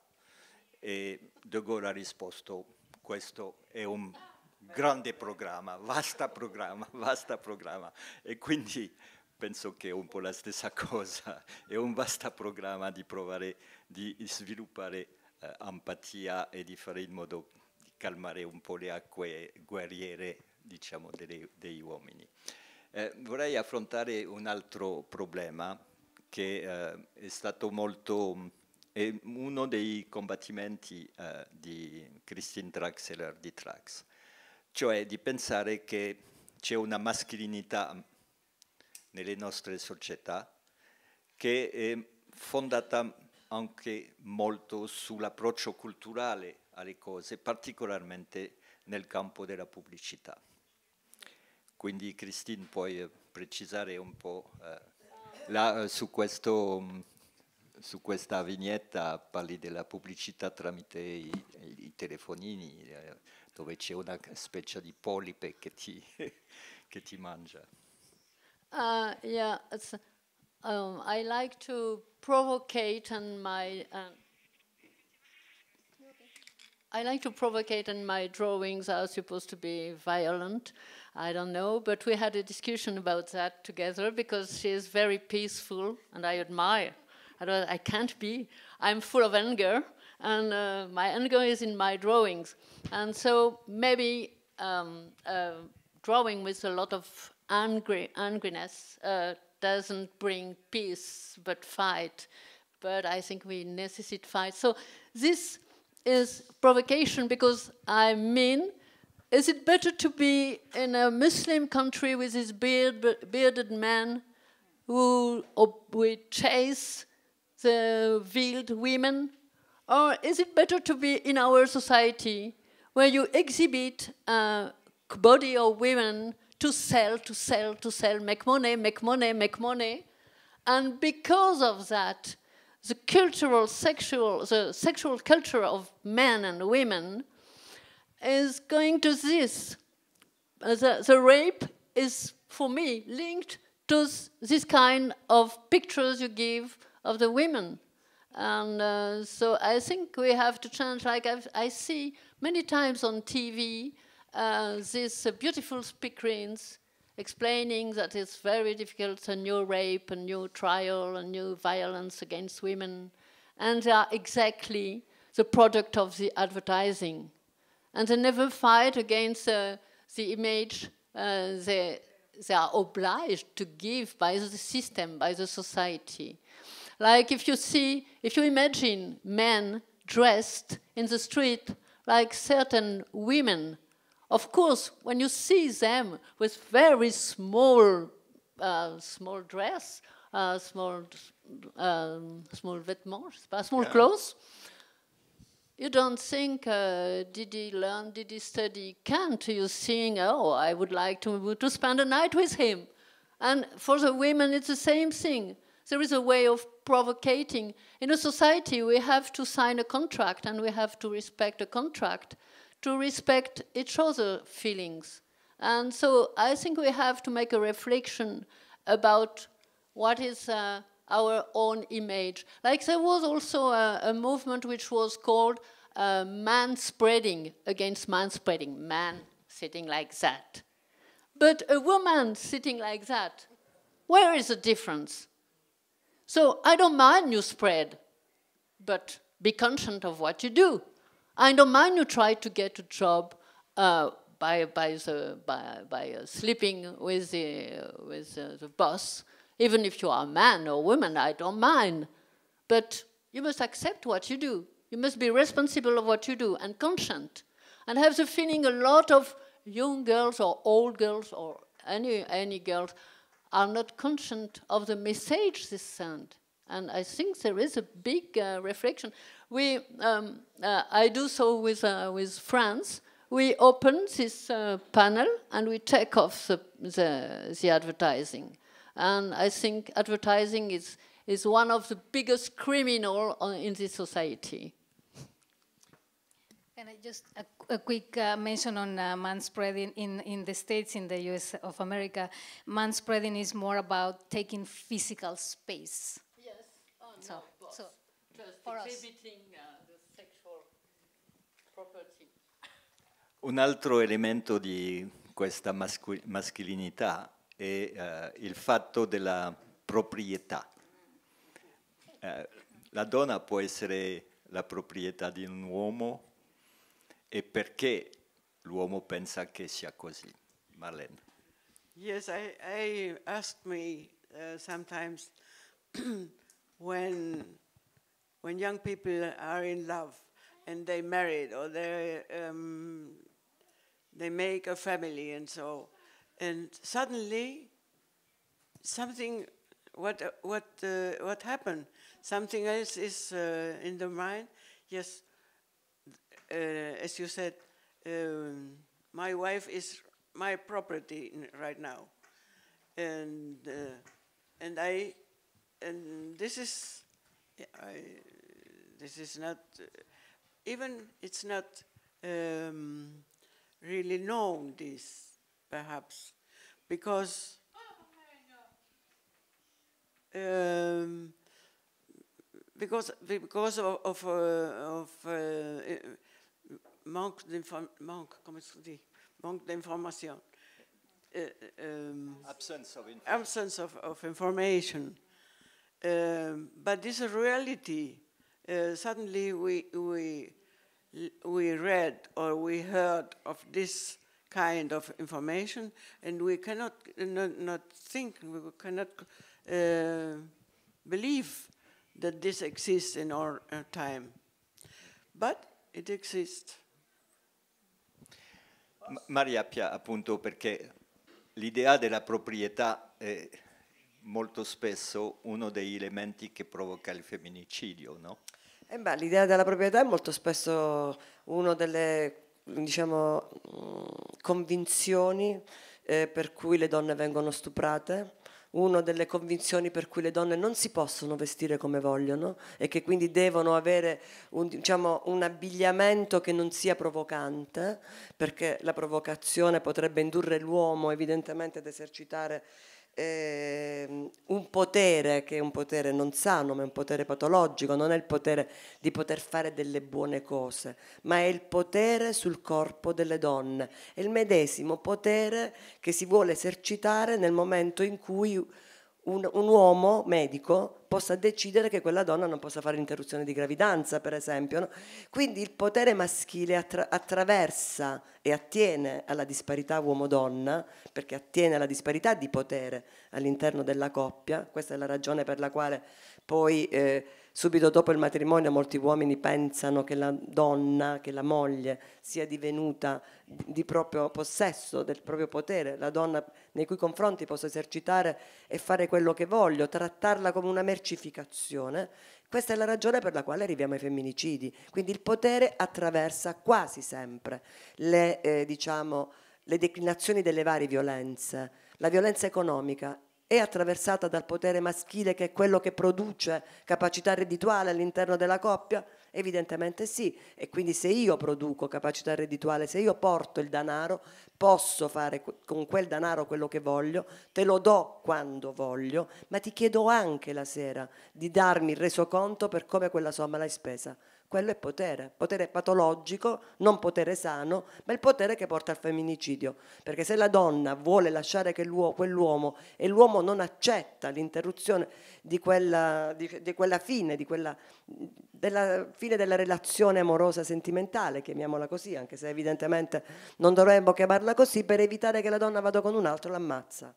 E De Gaulle ha risposto, questo è un grande programma, vasta programma, vasta programma. E quindi penso che è un po' la stessa cosa, è un vasta programma di provare, di sviluppare eh, empatia e di fare in modo di calmare un po' le acque guerriere, diciamo, delle, degli uomini. Eh, vorrei affrontare un altro problema che eh, è stato molto è uno dei combattimenti eh, di Christine Traxler di Trax, cioè di pensare che c'è una mascolinità nelle nostre società che è fondata anche molto sull'approccio culturale alle cose, particolarmente nel campo della pubblicità. Quindi Christine puoi precisare un po' eh, la, eh, su, questo, mm, su, questa vignetta parli della pubblicità tramite i, i telefonini, eh, dove c'è una specie di polipe che ti, che ti mangia. Uh, yeah, um, I like to provocate and my... Uh I like to provocate, and my drawings are supposed to be violent. I don't know, but we had a discussion about that together because she is very peaceful, and I admire. I, I can't be. I'm full of anger, and uh, my anger is in my drawings. And so maybe um, uh, drawing with a lot of angry angriness uh, doesn't bring peace, but fight. But I think we necessitate fight. So this is provocation because I mean, is it better to be in a Muslim country with this beard, bearded man who we chase the veiled women? Or is it better to be in our society where you exhibit a body of women to sell, to sell, to sell, make money, make money, make money? And because of that, the cultural sexual, the sexual culture of men and women is going to this. Uh, the, the rape is, for me, linked to this kind of pictures you give of the women. And uh, so I think we have to change. Like I've, i see many times on TV, uh, these uh, beautiful speakers explaining that it's very difficult, a new rape, a new trial, a new violence against women. And they are exactly the product of the advertising. And they never fight against uh, the image uh, they, they are obliged to give by the system, by the society. Like if you see, if you imagine men dressed in the street like certain women of course, when you see them with very small, uh, small dress, uh, small, um, small vêtements, uh, small yeah. clothes, you don't think, uh, did he learn, did he study Kant? You think, oh, I would like to, to spend a night with him. And for the women, it's the same thing. There is a way of provoking. In a society, we have to sign a contract and we have to respect a contract to respect each other's feelings. And so I think we have to make a reflection about what is uh, our own image. Like there was also a, a movement which was called uh, man spreading against man spreading, man sitting like that. But a woman sitting like that, where is the difference? So I don't mind you spread, but be conscious of what you do. I don't mind you try to get a job uh, by, by, the, by, by uh, sleeping with, the, uh, with the boss, even if you are a man or woman, I don't mind. But you must accept what you do. You must be responsible of what you do and conscient. And have the feeling a lot of young girls or old girls or any, any girls are not conscient of the message they send. And I think there is a big uh, reflection. We, um, uh, I do so with, uh, with France. We open this uh, panel and we take off the, the, the advertising. And I think advertising is, is one of the biggest criminal uh, in this society. And just a, a quick uh, mention on uh, spreading in, in the States, in the US of America. Man spreading is more about taking physical space. Yes. Oh, so. Uh, un altro elemento di questa maschilinità è uh, il fatto della proprietà. Uh, la donna può essere la proprietà di un uomo e perché l'uomo pensa che sia così. Marlene. Yes, I, I asked me uh, sometimes when when young people are in love and they married or they um, they make a family and so and suddenly something what uh, what uh, what happened something else is uh, in the mind yes uh, as you said um, my wife is my property right now and uh, and i and this is I, this is not, uh, even it's not um, really known, this, perhaps, because um, because because of, of, uh, of uh, manque manque comment on dit manque d'information uh, um, absence of information. absence of, of information um, but this reality, uh, suddenly we, we, we read or we heard of this kind of information, and we cannot not, not think, we cannot uh, believe that this exists in our uh, time. But it exists. Maria Pia, appunto, perché l'idea della proprietà eh, molto spesso uno degli elementi che provoca il femminicidio, no? Eh beh, l'idea della proprietà è molto spesso una delle diciamo, mm, convinzioni eh, per cui le donne vengono stuprate, una delle convinzioni per cui le donne non si possono vestire come vogliono e che quindi devono avere un, diciamo, un, abbigliamento che non sia provocante, perché la provocazione potrebbe indurre l'uomo evidentemente ad esercitare eh, un potere che è un potere non sano, ma è un potere patologico, non è il potere di poter fare delle buone cose, ma è il potere sul corpo delle donne, è il medesimo potere che si vuole esercitare nel momento in cui un, un uomo medico possa decidere che quella donna non possa fare l'interruzione di gravidanza, per esempio. No? Quindi il potere maschile attra- attraversa e attiene alla disparità uomo-donna, perché attiene alla disparità di potere all'interno della coppia, questa è la ragione per la quale poi... Eh, Subito dopo il matrimonio molti uomini pensano che la donna, che la moglie sia divenuta di proprio possesso, del proprio potere, la donna nei cui confronti posso esercitare e fare quello che voglio, trattarla come una mercificazione. Questa è la ragione per la quale arriviamo ai femminicidi. Quindi il potere attraversa quasi sempre le, eh, diciamo, le declinazioni delle varie violenze. La violenza economica è attraversata dal potere maschile che è quello che produce capacità reddituale all'interno della coppia? Evidentemente sì, e quindi se io produco capacità reddituale, se io porto il denaro, posso fare con quel denaro quello che voglio, te lo do quando voglio, ma ti chiedo anche la sera di darmi il resoconto per come quella somma l'hai spesa. Quello è potere, potere patologico, non potere sano, ma il potere che porta al femminicidio. Perché se la donna vuole lasciare quell'uomo e l'uomo non accetta l'interruzione di quella, di, di quella fine, di quella, della fine della relazione amorosa sentimentale, chiamiamola così, anche se evidentemente non dovremmo chiamarla così, per evitare che la donna vada con un altro l'ammazza.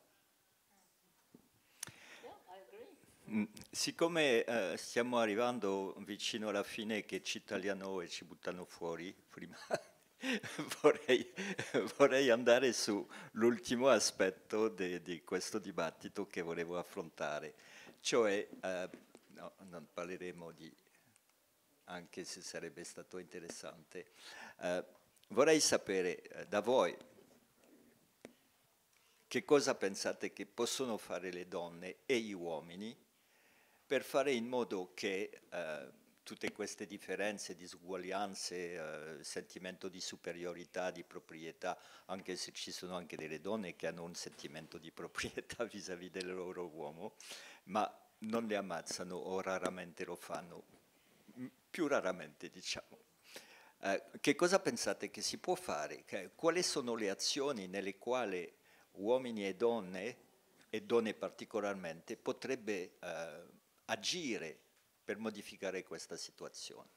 Mm, siccome eh, stiamo arrivando vicino alla fine che ci tagliano e ci buttano fuori, prima vorrei, vorrei, andare sull'ultimo aspetto di questo dibattito che volevo affrontare, cioè eh, no, non parleremo di, anche se sarebbe stato interessante, eh, vorrei sapere eh, da voi che cosa pensate che possono fare le donne e gli uomini per fare in modo che eh, tutte queste differenze, disuguaglianze, eh, sentimento di superiorità, di proprietà, anche se ci sono anche delle donne che hanno un sentimento di proprietà vis-à-vis del loro uomo, ma non le ammazzano o raramente lo fanno, più raramente diciamo. Eh, che cosa pensate che si può fare? Quali sono le azioni nelle quali uomini e donne, e donne particolarmente, potrebbe... Eh, agire per modificare questa situazione.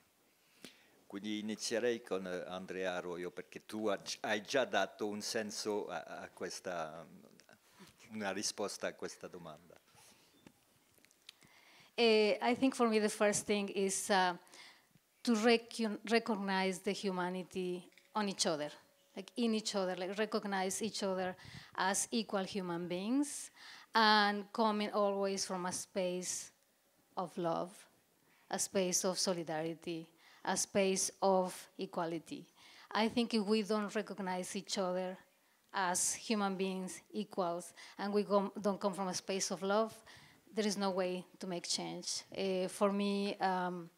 Quindi inizierei con eh, Andrea Arroyo perché tu hai già dato un senso a, a questa, una risposta a questa domanda. Uh, I think for me the first thing is uh, to rec recognize the humanity on each other, like in each other, like recognize each other as equal human beings and coming always from a space of love, a space of solidarity, a space of equality. I think if we don't recognize each other as human beings, equals, and we com don't come from a space of love, there is no way to make change. Uh, for me, um,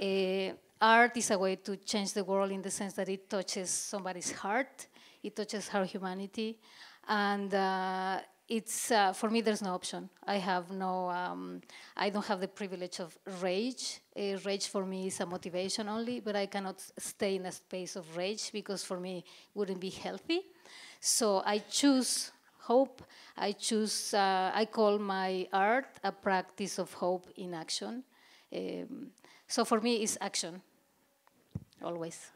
uh, art is a way to change the world in the sense that it touches somebody's heart, it touches her humanity, and uh, it's uh, for me there's no option i have no um, i don't have the privilege of rage uh, rage for me is a motivation only but i cannot stay in a space of rage because for me it wouldn't be healthy so i choose hope i choose uh, i call my art a practice of hope in action um, so for me it's action always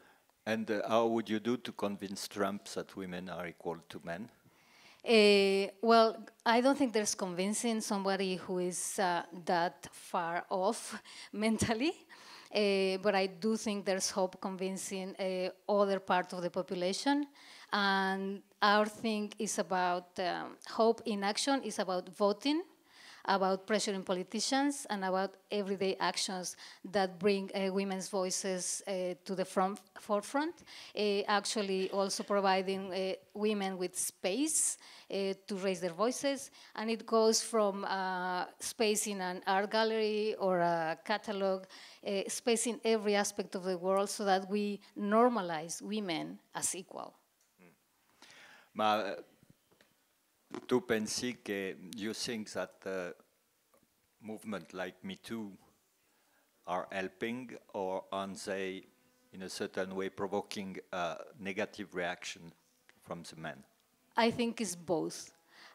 and uh, how would you do to convince trump that women are equal to men uh, well, I don't think there's convincing somebody who is uh, that far off mentally, uh, but I do think there's hope convincing eh, other part of the population. And our thing is about um, hope in action, is about voting about pressuring politicians and about everyday actions that bring uh, women's voices uh, to the front, forefront, uh, actually also providing uh, women with space uh, to raise their voices. And it goes from space in an art gallery or a catalog, space in every aspect of the world so that we normalize women as equal. Mm. My, tu pensi you think that uh, movement like Me Too are helping or are they in a certain way provoking a negative reaction from the men? I think it's both.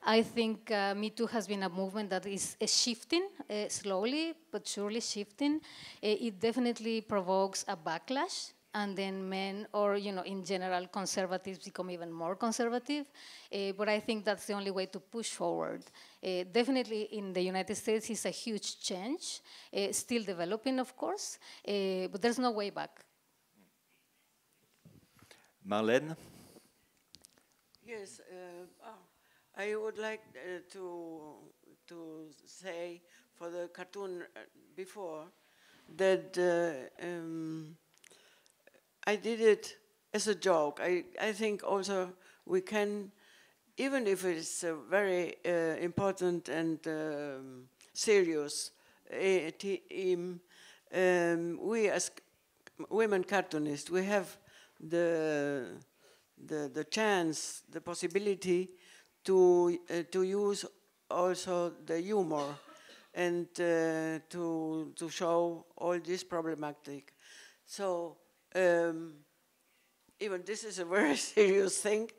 I think uh, Me Too has been a movement that is uh, shifting, uh, slowly but surely shifting. Uh, it definitely provokes a backlash and then men or you know in general conservatives become even more conservative uh, but i think that's the only way to push forward uh, definitely in the united states it's a huge change uh, still developing of course uh, but there's no way back marlene yes uh, oh, i would like uh, to to say for the cartoon before that um, I did it as a joke. I, I think also we can, even if it's a uh, very uh, important and um, serious eh, team, um, we as women cartoonists, we have the, the, the chance, the possibility to, uh, to use also the humor and uh, to, to show all this problematic. So um, even this is a very serious thing,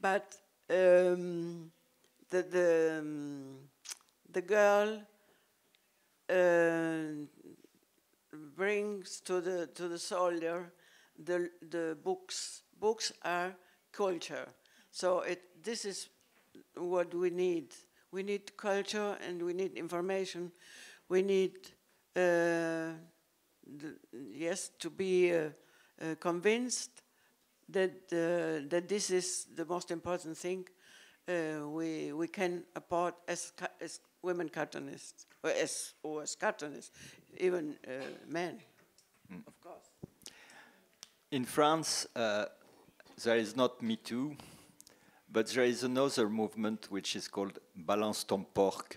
but um, the the um, the girl uh, brings to the to the soldier the the books. Books are culture, so it this is what we need. We need culture and we need information. We need uh, the, yes to be. Uh, uh, convinced that, uh, that this is the most important thing uh, we, we can afford as, as women cartoonists, or as, or as cartoonists, even uh, men, mm. of course. In France, uh, there is not Me Too, but there is another movement which is called Balance ton porc,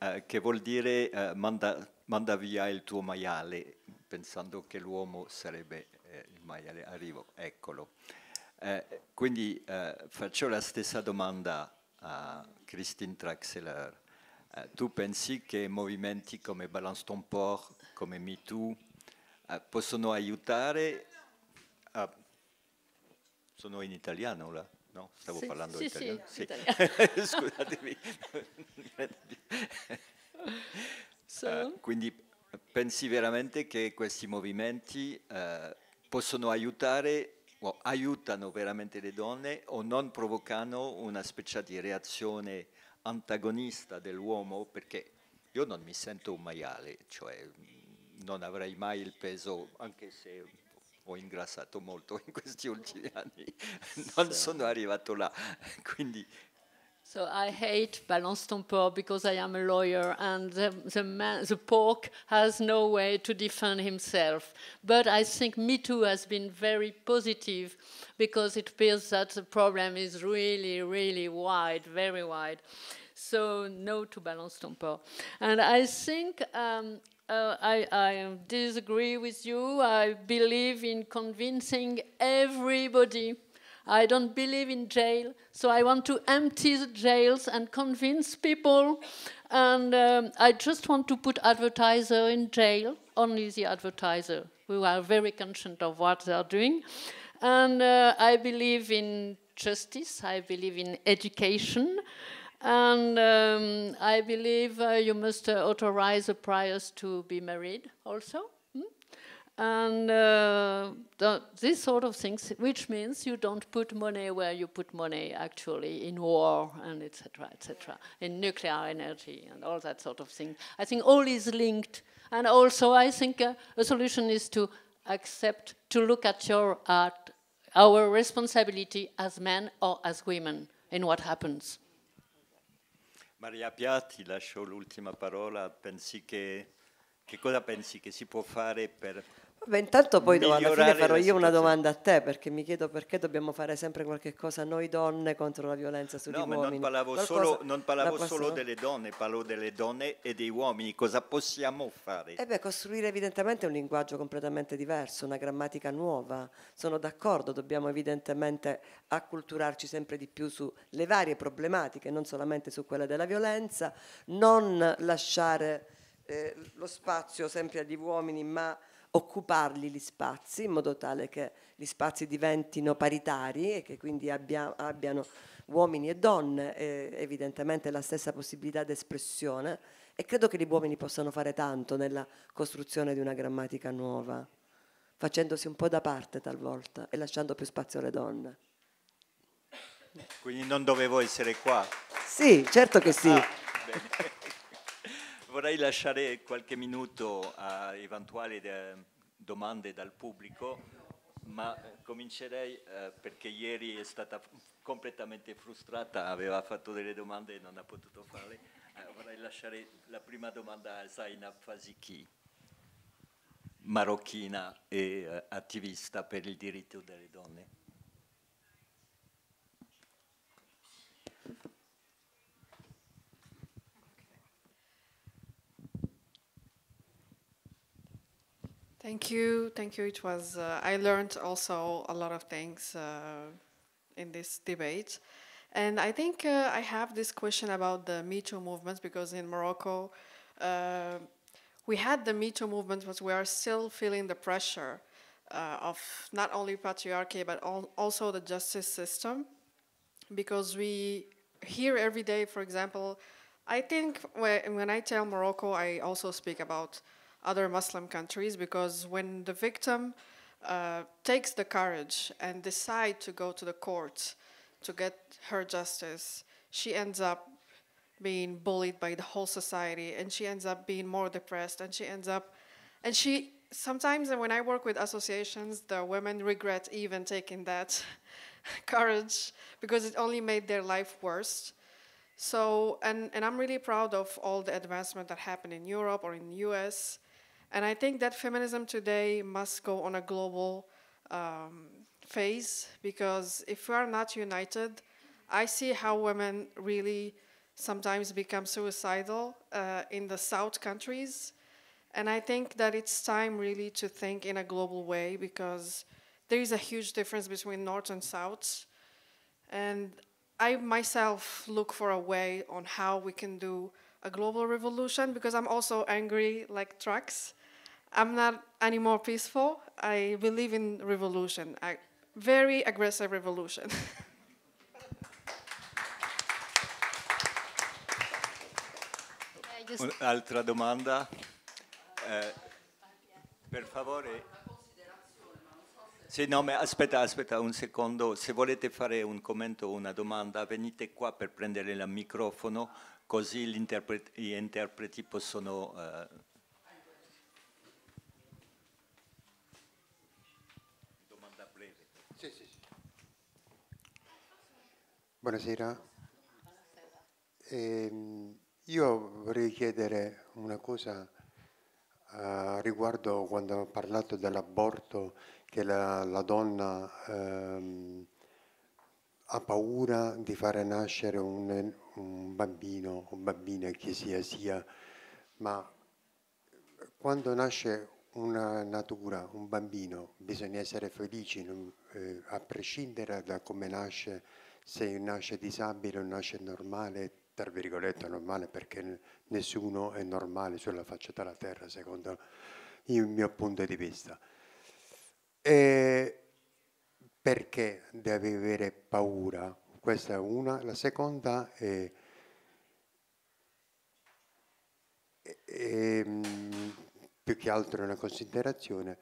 uh, che vuol dire uh, manda, manda via il tuo maiale, pensando che l'uomo sarebbe ormai eh, arrivo, eccolo. Eh, quindi eh, faccio la stessa domanda a Christine Traxler. Eh, tu pensi che movimenti come Balance ton port, come MeToo, possono aiutare a... Sono in italiano là? No, stavo sì, parlando sì, italiano. Sì, sì. italiano. Scusatemi. so. uh, quindi pensi veramente che questi movimenti uh, possono aiutare o aiutano veramente le donne o non provocano una specie di reazione antagonista dell'uomo perché io non mi sento un maiale, cioè mm, non avrei mai il peso, anche se ho ingrassato molto in questi ultimi anni, non sono arrivato là, quindi So I hate balance ton porc because I am a lawyer and the, the, man, the pork has no way to defend himself. But I think Me Too has been very positive because it feels that the problem is really, really wide, very wide. So no to balance ton porc. And I think um, uh, I, I, disagree with you. I believe in convincing everybody I don't believe in jail, so I want to empty the jails and convince people. And um, I just want to put advertiser in jail, only the advertiser, who are very conscient of what they are doing. And uh, I believe in justice, I believe in education, and um, I believe uh, you must uh, authorize the priors to be married also. And uh, the, sort of things, which means you don't put money where you put money actually in war and etc. etc. in nuclear energy and all that sort of thing. I think all is linked, and also I think uh, a solution is to accept to look at your at our responsibility as men or as women in what happens. Maria Piatti lasciò l'ultima parola. Pensi che Che cosa pensi che si può fare per... Vabbè, intanto poi alla fine farò io una domanda a te perché mi chiedo perché dobbiamo fare sempre qualche cosa noi donne contro la violenza sugli no, uomini. No, non parlavo, qualcosa, solo, non parlavo posso... solo, delle donne, parlo delle donne e dei uomini. Cosa possiamo fare? Eh beh, costruire evidentemente un linguaggio completamente diverso, una grammatica nuova. Sono d'accordo, dobbiamo evidentemente acculturarci sempre di più sulle varie problematiche, non solamente su quella della violenza, non lasciare eh, lo spazio sempre agli uomini, ma occupargli gli spazi in modo tale che gli spazi diventino paritari e che quindi abbia, abbiano uomini e donne eh, evidentemente la stessa possibilità d'espressione e credo che gli uomini possano fare tanto nella costruzione di una grammatica nuova, facendosi un po' da parte talvolta e lasciando più spazio alle donne. Quindi non dovevo essere qua? Sì, certo che sì. Ah, vorrei lasciare qualche minuto a eventuali eh, domande dal pubblico ma eh, comincerei eh, perché ieri è stata completamente frustrata, aveva fatto delle domande e non ha potuto farle. vorrei lasciare la prima domanda a Zainab Faziki, marocchina e attivista per il diritto delle donne. Thank you. Thank you. It was, uh, I learned also a lot of things uh, in this debate. And I think uh, I have this question about the Me Too movements because in Morocco, uh, we had the Me Too movement, but we are still feeling the pressure uh, of not only patriarchy, but al also the justice system. Because we hear every day, for example, I think when, when I tell Morocco, I also speak about other Muslim countries because when the victim uh, takes the courage and decide to go to the court to get her justice, she ends up being bullied by the whole society and she ends up being more depressed and she ends up and she sometimes when I work with associations, the women regret even taking that courage because it only made their life worse. So, and, and I'm really proud of all the advancement that happened in Europe or in the US. And I think that feminism today must go on a global um, phase because if we are not united, I see how women really sometimes become suicidal uh, in the South countries. And I think that it's time really to think in a global way because there is a huge difference between North and South. And I myself look for a way on how we can do a global revolution because I'm also angry like trucks. I'm not anymore peaceful. I believe in revolution, a very aggressive revolution. Un'altra domanda? Eh, per favore. Sì, no, ma aspetta, aspetta un secondo. Se volete fare un commento o una domanda, venite qua per prendere il microfono, così gli interpreti, possono... Eh, Buonasera. Eh, io vorrei chiedere una cosa eh, riguardo quando ho parlato dell'aborto, che la, la donna eh, ha paura di fare nascere un, un bambino o bambina che sia sia, ma quando nasce una natura, un bambino, bisogna essere felici, non, eh, a prescindere da come nasce se nasce disabile o nasce normale, tra virgolette normale perché nessuno è normale sulla faccia della terra secondo il mio punto di vista. E perché deve avere paura? Questa è una. La seconda è, è, ehm, più che altro una considerazione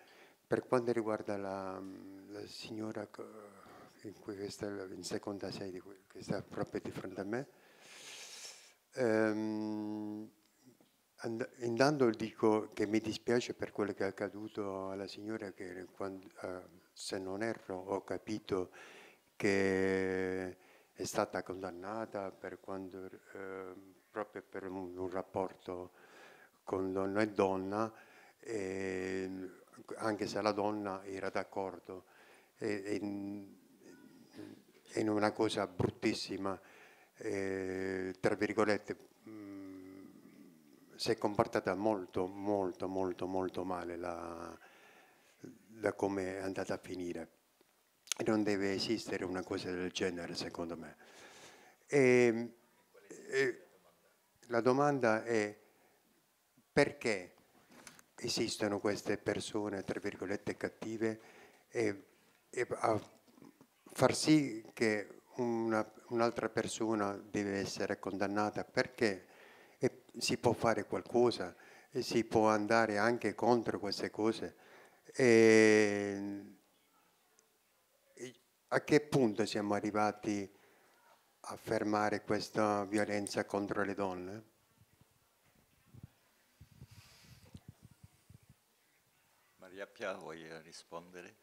per quanto riguarda la, la signora in cui questa è la seconda serie che sta proprio di fronte a me. Um, and, intanto dico che mi dispiace per quello che è accaduto alla signora che quando, uh, se non erro ho capito che è stata condannata per quando, uh, proprio per un, un, rapporto con donna e donna, e anche se la donna era d'accordo. E, e, in una cosa bruttissima, eh, tra virgolette, mm, si è comportata molto, molto, molto, molto male la, da come è andata a finire. Non deve esistere una cosa del genere, secondo me. E, e, la domanda è perché esistono queste persone, tra virgolette, cattive e, e a, far sì che una, un'altra persona deve essere condannata perché e si può fare qualcosa, e si può andare anche contro queste cose. E a che punto siamo arrivati a fermare questa violenza contro le donne? Maria Pia, vuoi rispondere?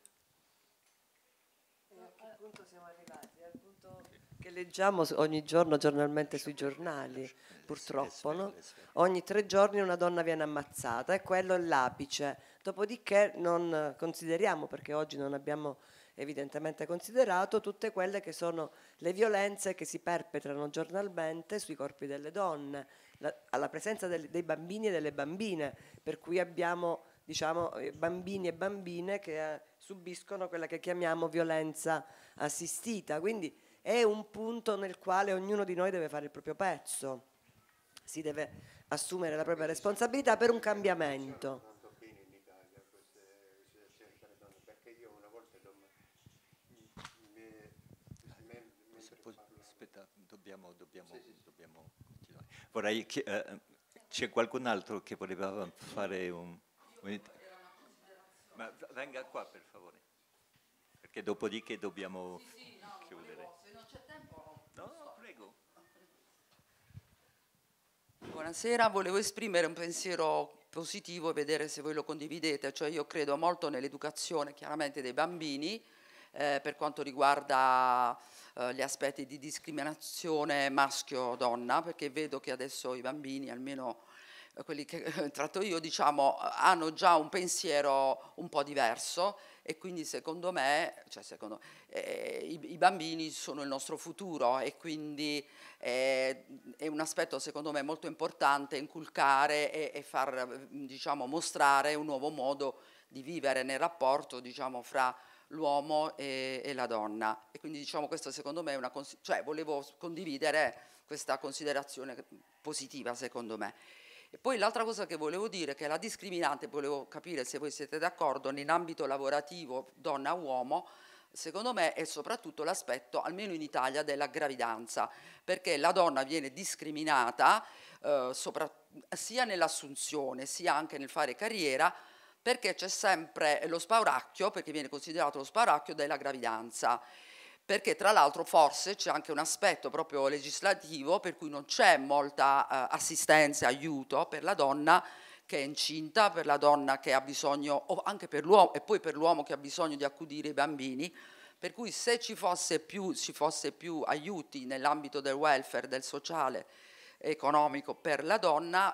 punto siamo arrivati? Al punto che leggiamo ogni giorno giornalmente sui giornali, purtroppo. No? Ogni tre giorni una donna viene ammazzata e quello è l'apice. Dopodiché non consideriamo, perché oggi non abbiamo evidentemente considerato, tutte quelle che sono le violenze che si perpetrano giornalmente sui corpi delle donne, la, alla presenza del, dei bambini e delle bambine, per cui abbiamo diciamo, eh, bambini e bambine che eh, subiscono quella che chiamiamo violenza assistita. Quindi è un punto nel quale ognuno di noi deve fare il proprio pezzo, si deve assumere la propria responsabilità per un cambiamento. Aspetta, dobbiamo, dobbiamo, sì, sì. dobbiamo continuare. Vorrei che, eh, c'è qualcun altro che voleva fare un... un ma venga qua per favore, perché dopodiché dobbiamo sì, sì, no, chiudere. Volevo, se non c'è tempo... No, prego. Buonasera, volevo esprimere un pensiero positivo e vedere se voi lo condividete, cioè io credo molto nell'educazione chiaramente dei bambini eh, per quanto riguarda eh, gli aspetti di discriminazione maschio-donna, perché vedo che adesso i bambini, almeno quelli che eh, tratto io, diciamo, hanno già un pensiero un po' diverso e quindi secondo me, cioè secondo, eh, i, i, bambini sono il nostro futuro e quindi eh, è un aspetto secondo me molto importante inculcare e, e far diciamo, mostrare un nuovo modo di vivere nel rapporto diciamo, fra l'uomo e, e, la donna. E quindi diciamo questo secondo me è una... cioè volevo condividere questa considerazione positiva secondo me. E poi l'altra cosa che volevo dire, che è la discriminante, volevo capire se voi siete d'accordo, in ambito lavorativo donna-uomo, secondo me è soprattutto l'aspetto, almeno in Italia, della gravidanza, perché la donna viene discriminata eh, sopra, sia nell'assunzione sia anche nel fare carriera, perché c'è sempre lo spauracchio, perché viene considerato lo spauracchio della gravidanza perché tra l'altro forse c'è anche un aspetto proprio legislativo per cui non c'è molta eh, assistenza, aiuto per la donna che è incinta, per la donna che ha bisogno, o anche per l'uomo, e poi per l'uomo che ha bisogno di accudire i bambini, per cui se ci fosse più, ci fosse più aiuti nell'ambito del welfare, del sociale, economico per la donna,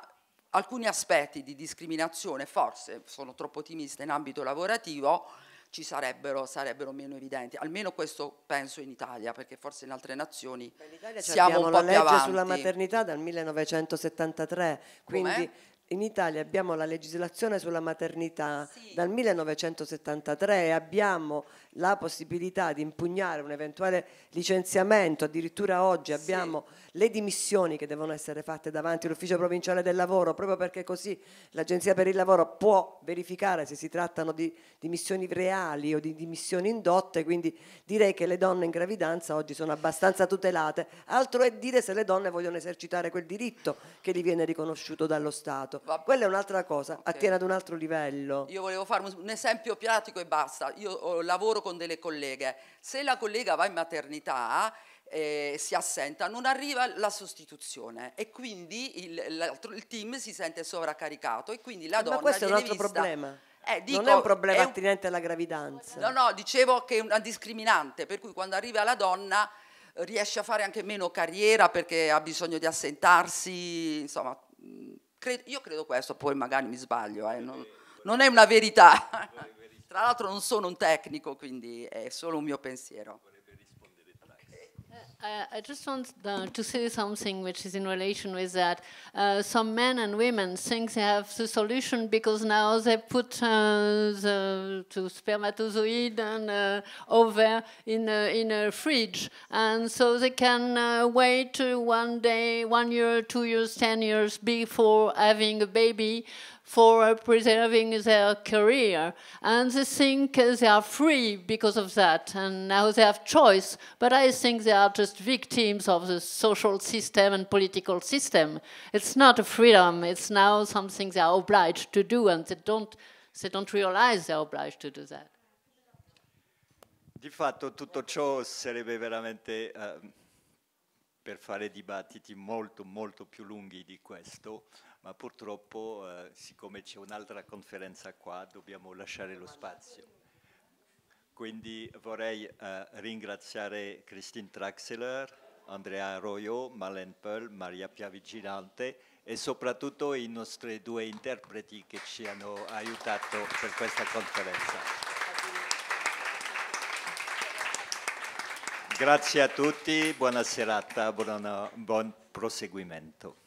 alcuni aspetti di discriminazione, forse sono troppo ottimista in ambito lavorativo, ci sarebbero, sarebbero meno evidenti. Almeno questo penso in Italia, perché forse in altre nazioni in siamo un po' la più legge avanti. sulla maternità dal 1973, quindi in Italia abbiamo la legislazione sulla maternità sì. dal 1973 e abbiamo la possibilità di impugnare un eventuale licenziamento, addirittura oggi abbiamo sì. le dimissioni che devono essere fatte davanti all'ufficio provinciale del lavoro, proprio perché così l'agenzia per il lavoro può verificare se si trattano di dimissioni reali o di dimissioni indotte, quindi direi che le donne in gravidanza oggi sono abbastanza tutelate, altro è dire se le donne vogliono esercitare quel diritto che gli viene riconosciuto dallo Stato. Va. Quella è un'altra cosa, okay. attiene ad un altro livello. Io volevo fare un esempio pratico e basta, io oh, lavoro con delle colleghe, se la collega va in maternità eh, si assenta, non arriva la sostituzione e quindi il, il team si sente sovraccaricato e quindi la eh, Ma donna... Ma questo è un altro vista, problema. Eh, dico, non è un problema è un... attinente alla gravidanza. No, no, dicevo che è una discriminante, per cui quando arriva la donna eh, riesce a fare anche meno carriera perché ha bisogno di assentarsi, insomma, cre io credo questo, poi magari mi sbaglio, eh, non, non è una verità. Tra l'altro non sono un tecnico, quindi è solo un mio pensiero. Uh, I just want uh, to say something which is in relation with that. Uh, some men and women think they have the solution because now they put uh, the spermatozoid and uh, over in a, in a fridge, and so they can uh, wait one day, one year, two years, ten years before having a baby for preserving their career. And they think they are free because of that, and now they have choice. But I think they are just victims of the social system and political system. It's not a freedom, it's now something they are obliged to do, and they don't, they don't realize they are obliged to do that. Di fatto tutto ciò sarebbe veramente... Uh, per fare dibattiti molto molto più lunghi di questo, ma purtroppo eh, siccome c'è un'altra conferenza qua dobbiamo lasciare lo spazio. Quindi vorrei eh, ringraziare Christine Traxler, Andrea Arroyo, Malen Pearl, Maria Piavigilante e soprattutto i nostri due interpreti che ci hanno aiutato per questa conferenza. Grazie a tutti, buona serata, buona, buon proseguimento.